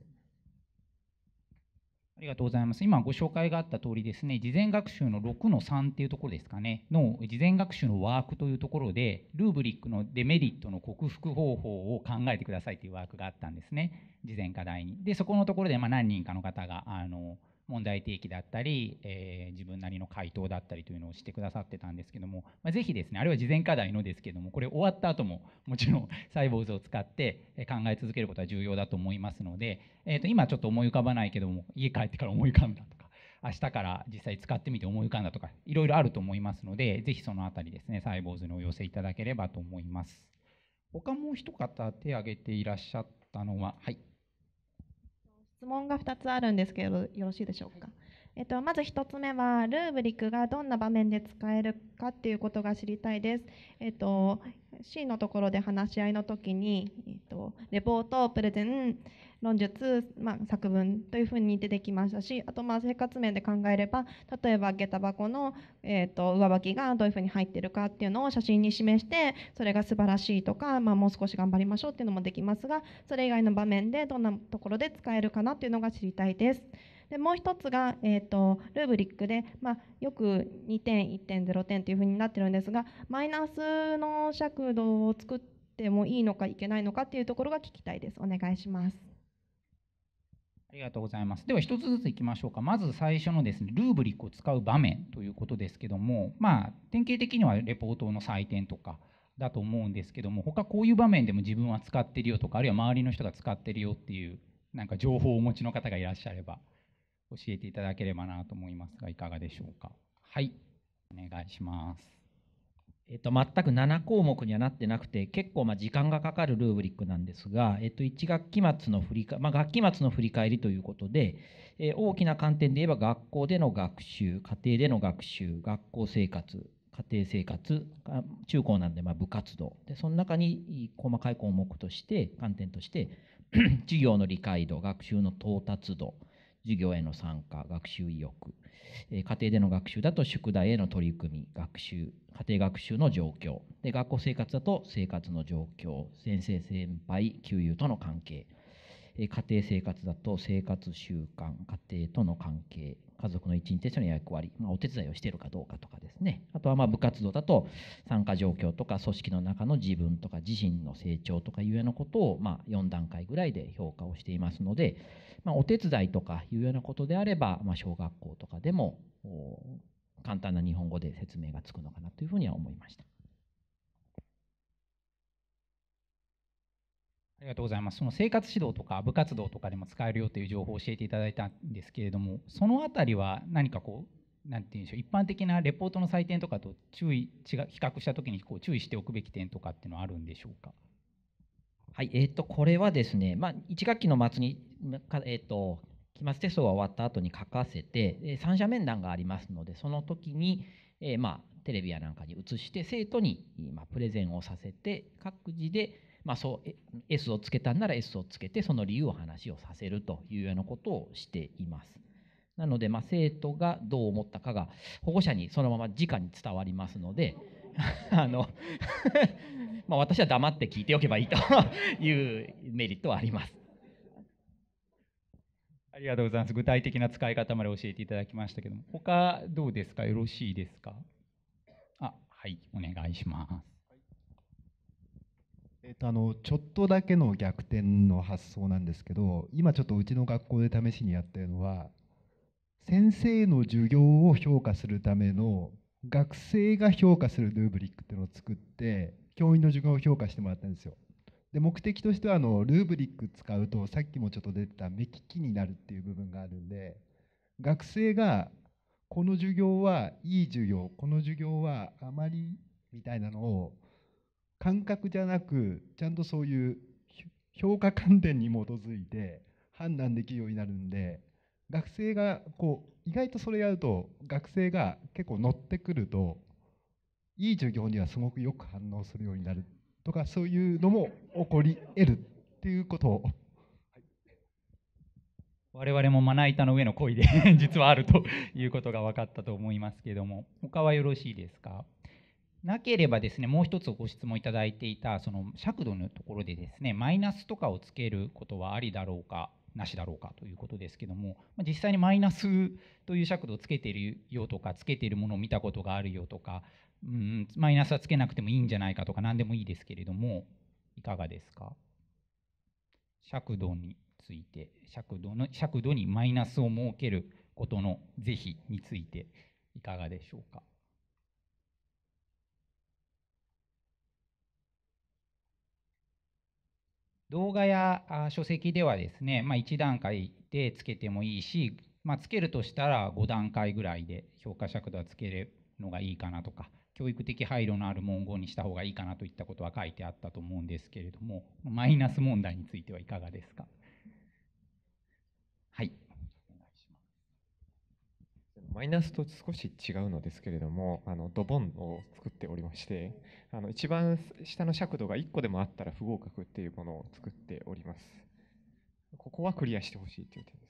ありがとうございます。今ご紹介があった通りですね、事前学習の6の3っていうところですかね、の事前学習のワークというところで、ルーブリックのデメリットの克服方法を考えてくださいというワークがあったんですね、事前課題に。で、そこのところでま何人かの方が、あの、問題提起だったり、えー、自分なりの回答だったりというのをしてくださってたんですけども、まあ、ぜひですねあるいは事前課題のですけどもこれ終わった後ももちろん サイボウズを使って考え続けることは重要だと思いますので、えー、と今ちょっと思い浮かばないけども家帰ってから思い浮かんだとか明日から実際使ってみて思い浮かんだとかいろいろあると思いますのでぜひその辺りですねサイボウズにお寄せいただければと思います他もう一方手挙げていらっしゃったのははい。質問が2つあるんですけどよろしいでしょうか。えっと、まず1つ目はルーブリックがどんな場面で使えるかっていうことが知りたいです。えっと、C のところで話し合いの時に、えっと、レポートプレゼン論述、まあ、作文というふうに出てきましたしあとまあ生活面で考えれば例えば下駄箱の、えっと、上履きがどういうふうに入ってるかっていうのを写真に示してそれが素晴らしいとか、まあ、もう少し頑張りましょうっていうのもできますがそれ以外の場面でどんなところで使えるかなっていうのが知りたいです。でもう1つが、えーと、ルーブリックで、まあ、よく2点1.0点というふうになってるんですがマイナスの尺度を作ってもいいのかいけないのかというところが聞きたいですお願いします。ありがとうございます。では1つずついきましょうか。まず最初のですね、ルーブリックを使う場面ということですけども、まあ、典型的にはレポートの採点とかだと思うんですけども、他こういう場面でも自分は使ってるよとか、あるいは周りの人が使ってるよっていう、なんか情報をお持ちの方がいらっしゃれば。教えていただければなと思いますが、いかがでしょうか。はい、お願いします。えっと、全く7項目にはなってなくて、結構ま時間がかかるルーブリックなんですが、えっと、1学期末の振りか、まあ、学期末の振り返りということで、えー、大きな観点で言えば学校での学習、家庭での学習、学校生活、家庭生活、中高なんでま部活動で、その中に細かい項目として、観点として 授業の理解度、学習の到達度、授業への参加、学習意欲、え家庭での学習だと宿題への取り組み、学習、家庭学習の状況、で学校生活だと生活の状況、先生、先輩、給油との関係、家庭生活だと生活習慣、家庭との関係、家族の一員としての役割、まあ、お手伝いをしているかどうかとかですね。あとはま部活動だと参加状況とか組織の中の自分とか自身の成長とかいうようなことをま4段階ぐらいで評価をしていますので、まあ、お手伝いとかいうようなことであれば、まあ、小学校とかでも簡単な日本語で説明がつくのかなというふうには思いました。ありがとうございます。その生活指導とか部活動とかでも使えるよという情報を教えていただいたんですけれども、そのあたりは何かこう、なんていうんでしょう、一般的なレポートの採点とかと注意違比較したときにこう注意しておくべき点とかっていうのはあるんでしょうか。はい、えっ、ー、と、これはですね、まあ、1学期の末に、えっ、ー、と、期末テストが終わった後に書かせて、三者面談がありますので、その時に、えー、まあ、テレビやなんかに移して、生徒に、まあ、プレゼンをさせて、各自で、まあ、そう S をつけたんなら S をつけてその理由を話をさせるというようなことをしています。なので、まあ、生徒がどう思ったかが保護者にそのまま直に伝わりますので あの まあ私は黙って聞いておけばいいというメリットはあります。ありがとうございます。具体的な使い方まで教えていただきましたけども、他どうですかよろしいですかあ、はい、お願いします。えっと、あのちょっとだけの逆転の発想なんですけど今ちょっとうちの学校で試しにやってるのは先生の授業を評価するための学生が評価するルーブリックっていうのを作って教員の授業を評価してもらったんですよ。で目的としてはあのルーブリック使うとさっきもちょっと出てた目利きになるっていう部分があるんで学生がこの授業はいい授業この授業はあまりみたいなのを感覚じゃなくちゃんとそういう評価観点に基づいて判断できるようになるんで学生がこう意外とそれやると学生が結構乗ってくるといい授業にはすごくよく反応するようになるとかそういうのも起こり得るっていうことを我々もまな板の上の恋で実はあるということが分かったと思いますけども他はよろしいですかなければですね、もう一つご質問いただいていた、その尺度のところでですね、マイナスとかをつけることはありだろうか、なしだろうかということですけども、実際にマイナスという尺度をつけているよとか、つけているものを見たことがあるよとか、うん、マイナスはつけなくてもいいんじゃないかとか、何でもいいですけれども、いかがですか尺度について、尺度の尺度にマイナスを設けることの是非について、いかがでしょうか。動画や書籍ではですね、まあ、1段階でつけてもいいし、まあ、つけるとしたら5段階ぐらいで評価尺度はつけるのがいいかなとか、教育的配慮のある文言にした方がいいかなといったことは書いてあったと思うんですけれども、マイナス問題についてはいかがですか。はい。マイナスと少し違うのですけれどもあのドボンを作っておりましてあの一番下の尺度が1個でもあったら不合格っていうものを作っておりますここはクリアしてほしいという点ですね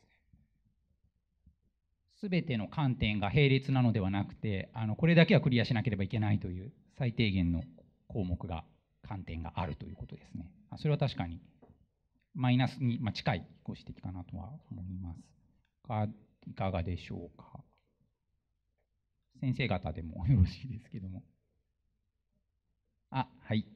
すべての観点が並列なのではなくてあのこれだけはクリアしなければいけないという最低限の項目が観点があるということですねそれは確かにマイナスに近いご指摘かなとは思いますがいかがでしょうか先生方でもよろしいですけども。あ、はい。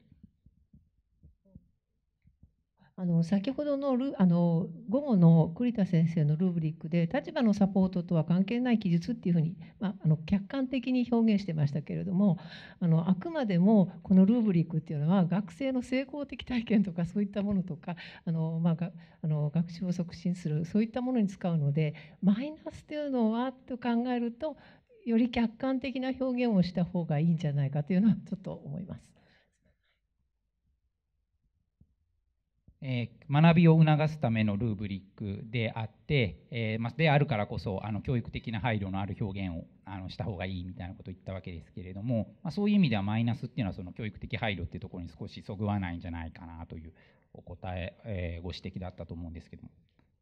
あの先ほどのルあの午後の栗田先生のルーブリックで立場のサポートとは関係ない記述っていうふうに、まあ、あの客観的に表現してましたけれどもあのあくまでもこのルーブリックっていうのは学生の成功的体験とかそういったものとかあの、まあ、があの学習を促進するそういったものに使うのでマイナスというのはと考えるとより客観的な表現をした方がいいんじゃないかというのはちょっと思います。えー、学びを促すためのルーブリックであって、えーまあ、であるからこそあの教育的な配慮のある表現をあのした方がいいみたいなことを言ったわけですけれども、まあ、そういう意味ではマイナスっていうのはその教育的配慮っていうところに少しそぐわないんじゃないかなというお答ええー、ご指摘だったと思うんですけども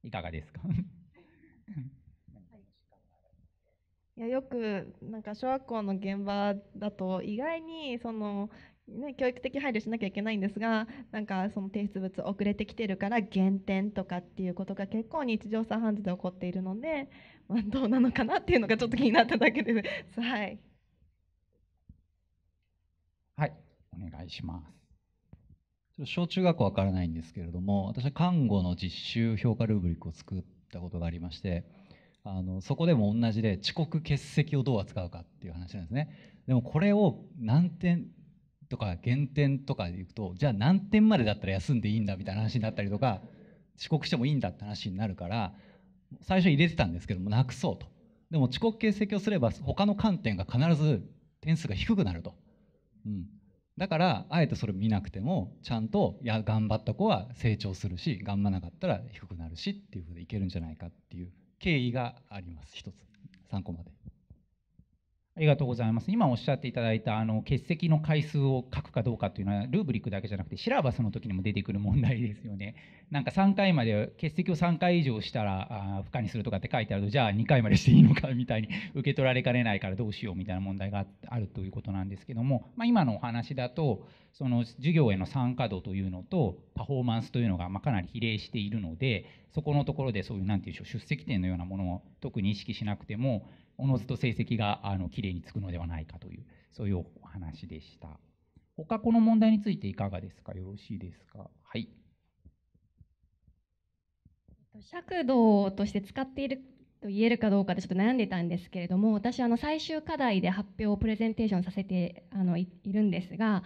いかがですか いやよくなんか小学校の現場だと意外にそのね、教育的配慮しなきゃいけないんですがなんかその提出物遅れてきてるから減点とかっていうことが結構日常茶飯事で起こっているので、まあ、どうなのかなっていうのがちょっと気になっただけです。はい、はい、お願いします小中学校わからないんですけれども私は看護の実習評価ルーブリックを作ったことがありまして。あのそこでも同じで遅刻欠席をどう扱うかっていう話なんですねでもこれを何点とか減点とかでいくとじゃあ何点までだったら休んでいいんだみたいな話になったりとか遅刻してもいいんだって話になるから最初入れてたんですけどもなくそうとでも遅刻欠席をすれば他の観点が必ず点数が低くなると、うん、だからあえてそれ見なくてもちゃんといや頑張った子は成長するし頑張らなかったら低くなるしっていうふうでいけるんじゃないかっていう経緯があります一つ参考まで。ありがとうございます。今おっしゃっていただいたあの欠席の回数を書くかどうかというのはルーブリックだけじゃなくてシラバスの時にも出てくる問題ですよね。なんか3回まで欠席を3回以上したらあ不可にするとかって書いてあるとじゃあ2回までしていいのかみたいに受け取られかねないからどうしようみたいな問題があるということなんですけども、まあ、今のお話だとその授業への参加度というのとパフォーマンスというのがまかなり比例しているのでそこのところでそういう何て言うんでしょう出席点のようなものを特に意識しなくてもおのずと成績があのきれいにつくのではないかというそういうお話でした。他この問題についていかがですかよろしいですかはい。尺度として使っていると言えるかどうかでちょっと悩んでたんですけれども私あの最終課題で発表をプレゼンテーションさせてあのいるんですが、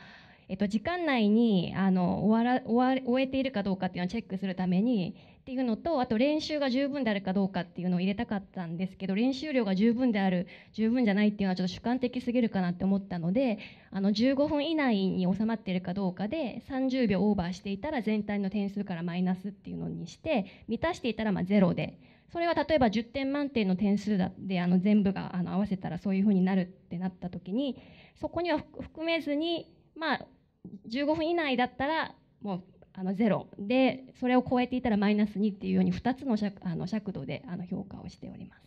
えっと、時間内にあの終わら終終えているかどうかっていうのをチェックするためにっていうのとあと練習が十分であるかどうかっていうのを入れたかったんですけど練習量が十分である十分じゃないっていうのはちょっと主観的すぎるかなって思ったのであの15分以内に収まっているかどうかで30秒オーバーしていたら全体の点数からマイナスっていうのにして満たしていたらま0で。それは例えば10点満点の点数だであの全部があの合わせたらそういうふうになるってなった時にそこには含めずにまあ15分以内だったらもうあのロでそれを超えていたらマイナス2っていうように2つの尺あの尺度であの評価をしております。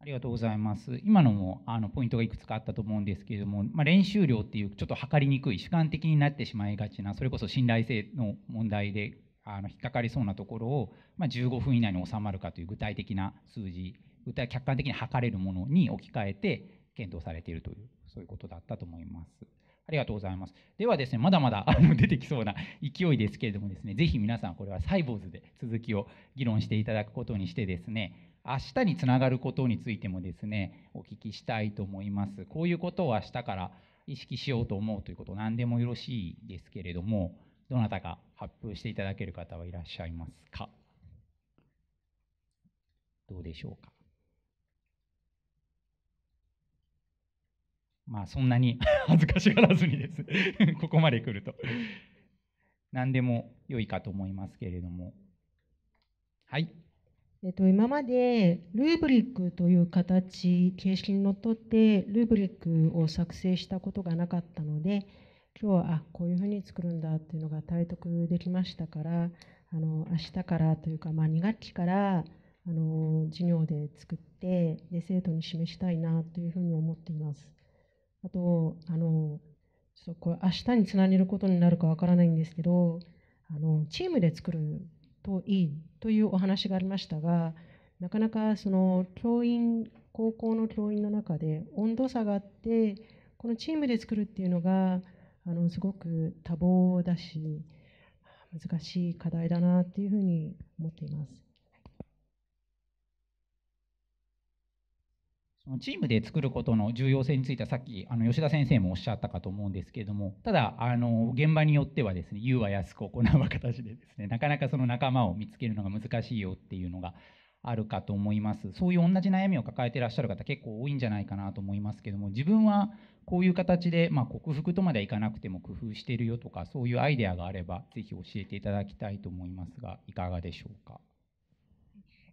ありがとうございます。今のもあのポイントがいくつかあったと思うんですけれども、まあ、練習量っていうちょっと測りにくい主観的になってしまいがちなそれこそ信頼性の問題であの引っかかりそうなところを、まあ、15分以内に収まるかという具体的な数字具体客観的に測れるものに置き換えて検討されているというそういうことだったと思います。ありがとうございます。ではですね、まだまだ出てきそうな勢いですけれどもですね、ぜひ皆さんこれはサイボーズで続きを議論していただくことにしてですね、明日につながることについてもですね、お聞きしたいと思います。こういうことを明日から意識しようと思うということ、何でもよろしいですけれども、どなたか発表していただける方はいらっしゃいますかどうでしょうかまあ、そんなに 恥ずかしがらずにです ここまで来ると何でも良いかと思いますけれども。はい。えっと、今までルーブリックという形、形式にのっとってルーブリックを作成したことがなかったので、今日はあこういうふうに作るんだっていうのが体得できましたから、あの明日からというか、まあ、2学期からあの授業で作ってで生徒に示したいなというふうに思っています。あと、あの、ちょっとこれ明日につなげることになるかわからないんですけど、あの、チームで作るといいというお話がありましたが、なかなかその教員、高校の教員の中で温度差があって、このチームで作るっていうのが、あの、すごく多忙だし、難しい課題だなっていうふうに思っています。チームで作ることの重要性についてはさっきあの吉田先生もおっしゃったかと思うんですけれどもただあの現場によってはですね「言うは安く行う形」でですねなかなかその仲間を見つけるのが難しいよっていうのがあるかと思いますそういう同じ悩みを抱えてらっしゃる方結構多いんじゃないかなと思いますけども自分はこういう形で、まあ、克服とまではいかなくても工夫してるよとかそういうアイデアがあればぜひ教えていただきたいと思いますがいかがでしょうか。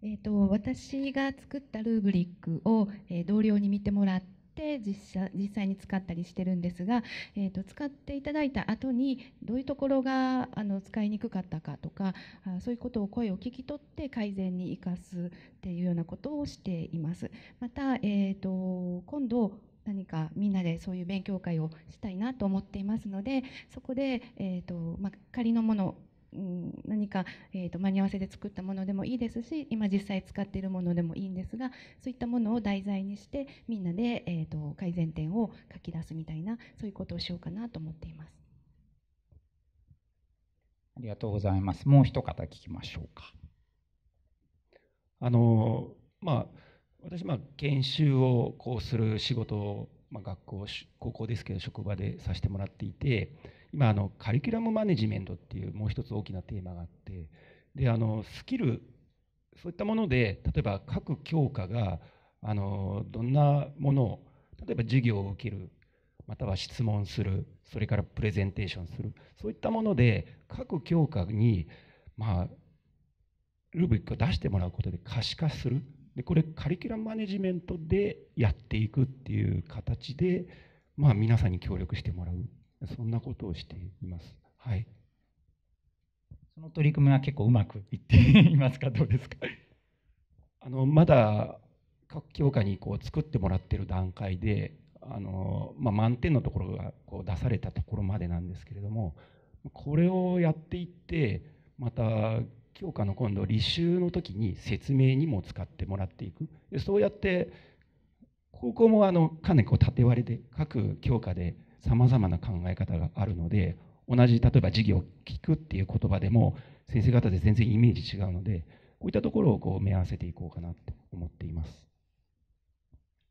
えーと、私が作ったルーブリックを、えー、同僚に見てもらって実写実際に使ったりしてるんですが、えーと、使っていただいた後にどういうところがあの使いにくかったかとかあそういうことを声を聞き取って改善に生かすっていうようなことをしています。また、えーと、と今度何かみんなでそういう勉強会をしたいなと思っていますのでそこで、えーとまあ、仮のもの何か、えー、と間に合わせで作ったものでもいいですし今実際使っているものでもいいんですがそういったものを題材にしてみんなで、えー、と改善点を書き出すみたいなそういうことをしようかなと思っています。ありがとうございます。もう一方聞きましょうか。あのまあ私まあ研修をこうする仕事を、まあ、学校高校ですけど職場でさせてもらっていて。今あのカリキュラムマネジメントっていうもう一つ大きなテーマがあってであのスキルそういったもので例えば各教科があのどんなものを例えば授業を受けるまたは質問するそれからプレゼンテーションするそういったもので各教科にまあルービックを出してもらうことで可視化するでこれカリキュラムマネジメントでやっていくっていう形でまあ皆さんに協力してもらうそんなことをしています。はい。その取り組みは結構うまくいっていますか、どうですか。あのまだ各教科にこう作ってもらってる段階で、あのまあ、満点のところがこう出されたところまでなんですけれども、これをやっていって、また教科の今度履修の時に説明にも使ってもらっていく。そうやって高校もあのかなりこう縦割りで各教科でさまざまな考え方があるので同じ例えば事業を聞くっていう言葉でも先生方で全然イメージ違うのでこういったところをこう目合わせていこうかなと思っています。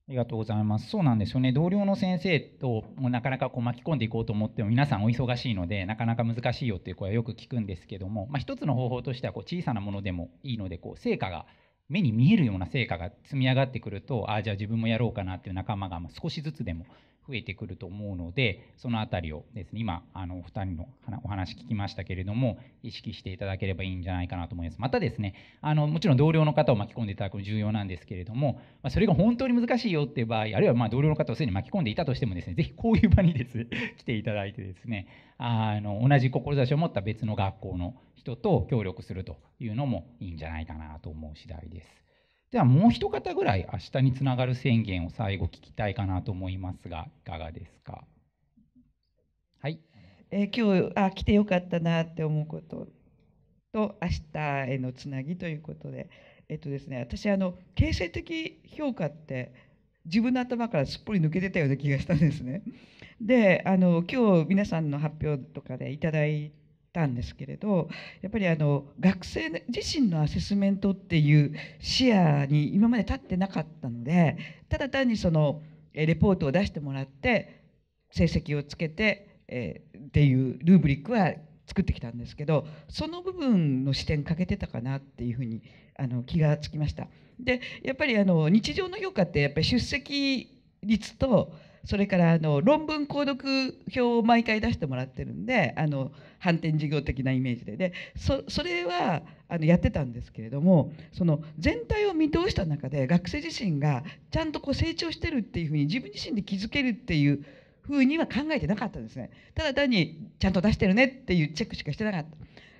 ありがとうございます。そうなんですよね。同僚の先生ともなかなかこう巻き込んでいこうと思っても皆さんお忙しいのでなかなか難しいよっていう声はよく聞くんですけども、まあ、一つの方法としてはこう小さなものでもいいのでこう成果が目に見えるような成果が積み上がってくるとああじゃあ自分もやろうかなっていう仲間が少しずつでも増えてくると思うので、そのあたりをですね、今、あの、お二人のお話聞きましたけれども、意識していただければいいんじゃないかなと思います。またですね、あの、もちろん同僚の方を巻き込んでいただくの重要なんですけれども、まあ、それが本当に難しいよっていう場合、あるいはま同僚の方をすでに巻き込んでいたとしてもですね、ぜひこういう場にですね、来ていただいてですね、あの、同じ志を持った別の学校の人と協力するというのもいいんじゃないかなと思う次第です。ではもう一方ぐらい明日につながる宣言を最後聞きたいかなと思いますがいかがですかはい、えー、今日あ来てよかったなって思うことと明日へのつなぎということでえっとですね私あの形成的評価って自分の頭からすっぽり抜けてたような気がしたんですね。であの今日皆さんの発表とかでいただいたんですけれどやっぱりあの学生自身のアセスメントっていう視野に今まで立ってなかったのでただ単にそのレポートを出してもらって成績をつけて、えー、っていうルーブリックは作ってきたんですけどその部分の視点欠けてたかなっていうふうにあの気がつきました。でやっぱりあの日常の評価ってやっぱり出席率とそれからあの論文購読表を毎回出してもらってるんであの反転事業的なイメージででそそれはあのやってたんですけれどもその全体を見通した中で学生自身がちゃんとこう成長してるっていうふうに自分自身で気づけるっていうふうには考えてなかったんですねただ単にちゃんと出してるねっていうチェックしかしてなかった。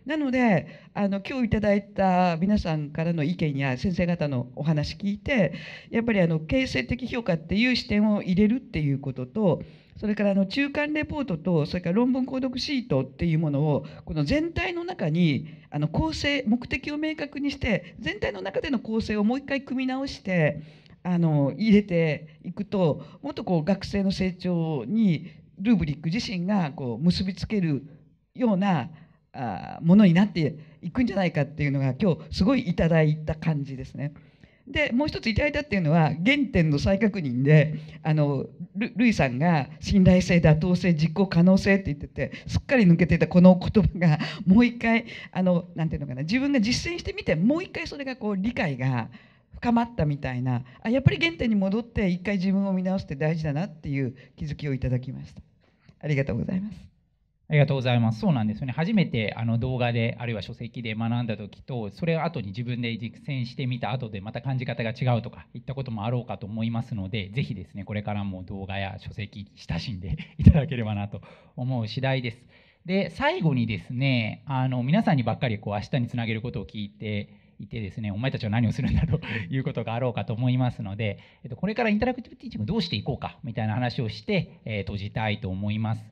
なのであの今日いただいた皆さんからの意見や先生方のお話聞いてやっぱりあの形成的評価っていう視点を入れるっていうこととそれからあの中間レポートとそれから論文購読シートっていうものをこの全体の中にあの構成目的を明確にして全体の中での構成をもう一回組み直してあの入れていくともっとこう学生の成長にルーブリック自身がこう結びつけるようなあものになっていくんじゃないかっていうのが今日すごいいただいた感じですね。でもう一ついただいたっていうのは原点の再確認であのルイさんが信頼性妥当性実行可能性って言っててすっかり抜けてたこの言葉がもう一回あのなんていうのかな自分が実践してみてもう一回それがこう理解が深まったみたいなあやっぱり原点に戻って一回自分を見直すって大事だなっていう気づきをいただきました。ありがとうございます。ありがとうございます。そうなんですよね。初めてあの動画で、あるいは書籍で学んだ時と、それを後に自分で実践してみた後で、また感じ方が違うとか、いったこともあろうかと思いますので、ぜひですね、これからも動画や書籍、親しんで いただければなと思う次第です。で、最後にですね、あの皆さんにばっかりこう明日につなげることを聞いて、いてですね、お前たちは何をするんだと いうことがあろうかと思いますので、えっと、これからインタラクティブティーチングどうしていこうかみたいな話をして、え閉じたいと思います。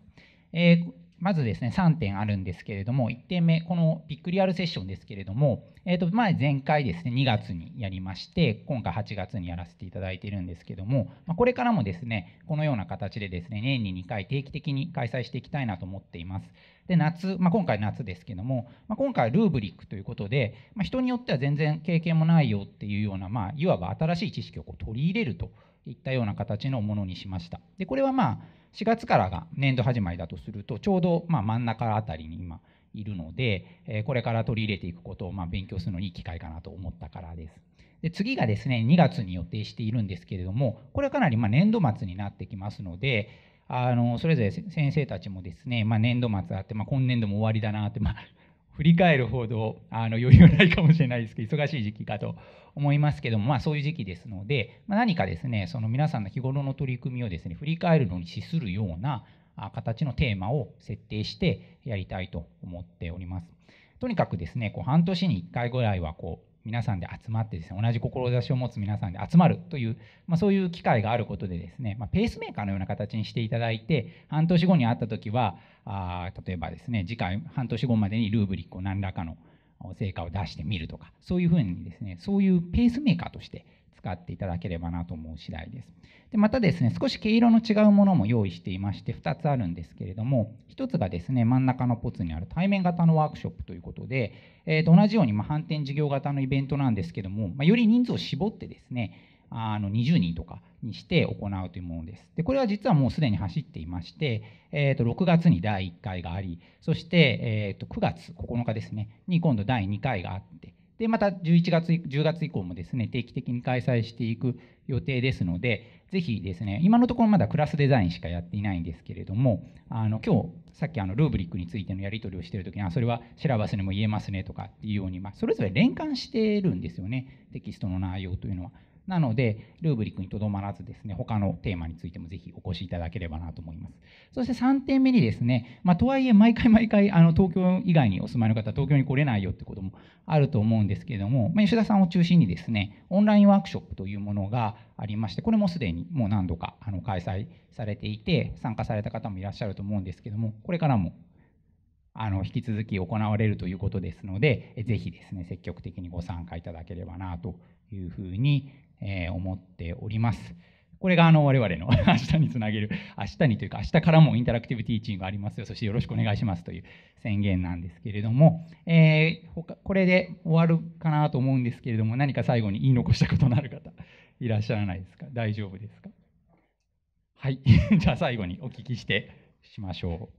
えまずですね、3点あるんですけれども、1点目、このビックリアルセッションですけれども、えー、と、前、前回ですね、2月にやりまして、今回8月にやらせていただいているんですけれども、まあ、これからもですね、このような形でですね、年に2回定期的に開催していきたいなと思っています。で、夏、まあ、今回夏ですけども、まあ、今回ルーブリックということで、まあ、人によっては全然経験もないよっていうような、まあ、いわば新しい知識をこう取り入れるといったような形のものにしました。で、これはまあ、4月からが年度始まりだとすると、ちょうどま真ん中あたりに今いるので、これから取り入れていくことをま勉強するのにいい機会かなと思ったからです。で次がですね、2月に予定しているんですけれども、これはかなりま年度末になってきますので、あのそれぞれ先生たちもですね、まあ、年度末あって、まあ、今年度も終わりだなって、まあ、振り返るほどあの余裕ないかもしれないですけど忙しい時期かと思いますけども、まあ、そういう時期ですので、まあ、何かですねその皆さんの日頃の取り組みをですね振り返るのに資するような形のテーマを設定してやりたいと思っております。とにかくですねこう半年に1回ぐらいはこう皆さんで集まってですね、同じ志を持つ皆さんで集まるという、まあ、そういう機会があることでですね、まあ、ペースメーカーのような形にしていただいて、半年後に会った時は、あ例えばですね、次回半年後までにルーブリックを何らかの成果を出してみるとか、そういうふうにですね、そういうペースメーカーとして使っていただければなと思う次第です。でまたですね、少し毛色の違うものも用意していまして、2つあるんですけれども、1つがですね、真ん中のポツにある対面型のワークショップということで、えー、と同じようにま反転事業型のイベントなんですけども、まより人数を絞ってですね、あの20人とかにして行うというものです。でこれは実はもうすでに走っていまして、えー、と6月に第1回がありそして、えー、と9月9日ですねに今度第2回があってで、また11月、10月以降もですね、定期的に開催していく予定ですので、ぜひですね、今のところまだクラスデザインしかやっていないんですけれども、あの、今日、さっきあの、ルーブリックについてのやり取りをしているときに、あ、それはシラバスにも言えますねとかっていうように、まあ、それぞれ連関しているんですよね、テキストの内容というのは。なので、ルーブリックにとどまらずですね、他のテーマについてもぜひお越しいただければなと思います。そして3点目にですね、まあ、とはいえ毎回毎回、あの、東京以外にお住まいの方、東京に来れないよってこともあると思うんですけども、まあ、吉田さんを中心にですね、オンラインワークショップというものがありまして、これもすでにもう何度かあの開催されていて、参加された方もいらっしゃると思うんですけども、これからもあの引き続き行われるということですので、ぜひですね、積極的にご参加いただければなというふうにえ思っております。これがあの我々の 明日につなげる、明日にというか明日からもインタラクティブティーチングありますよ、そしてよろしくお願いしますという宣言なんですけれども、えー、これで終わるかなと思うんですけれども、何か最後に言い残したことのある方、いらっしゃらないですか大丈夫ですかはい、じゃあ最後にお聞きしてしましょう。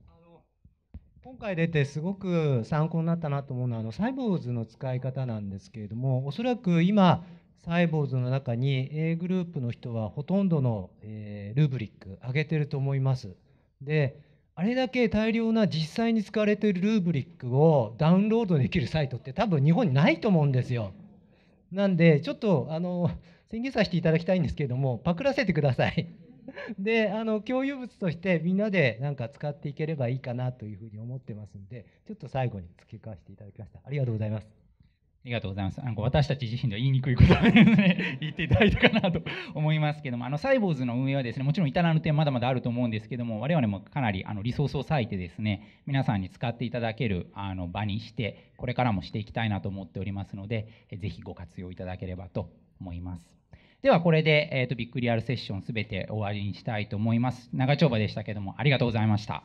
今回出てすごく参考になったなと思うのはあのサイボーズの使い方なんですけれどもおそらく今サイボーズの中に A グループの人はほとんどの、えー、ルブリック上げてると思います。であれだけ大量な実際に使われているルーブリックをダウンロードできるサイトって多分日本にないと思うんですよ。なんでちょっとあの宣言させていただきたいんですけれどもパクらせてください。であの共有物としてみんなでなんか使っていければいいかなというふうに思ってますんでちょっと最後に付け加えていただきましたありがとうございます。りがとうございます。あの私たち自身では言いにくいことを、ね、言っていただいたかなと思いますけども、あのサイボーズの運営はですね、もちろん至らぬ点まだまだあると思うんですけども、我々もかなりあのリソースを割いてですね、皆さんに使っていただけるあの場にして、これからもしていきたいなと思っておりますので、ぜひご活用いただければと思います。ではこれで、えーと、とビッグリアルセッションすべて終わりにしたいと思います。長丁場でしたけども、ありがとうございました。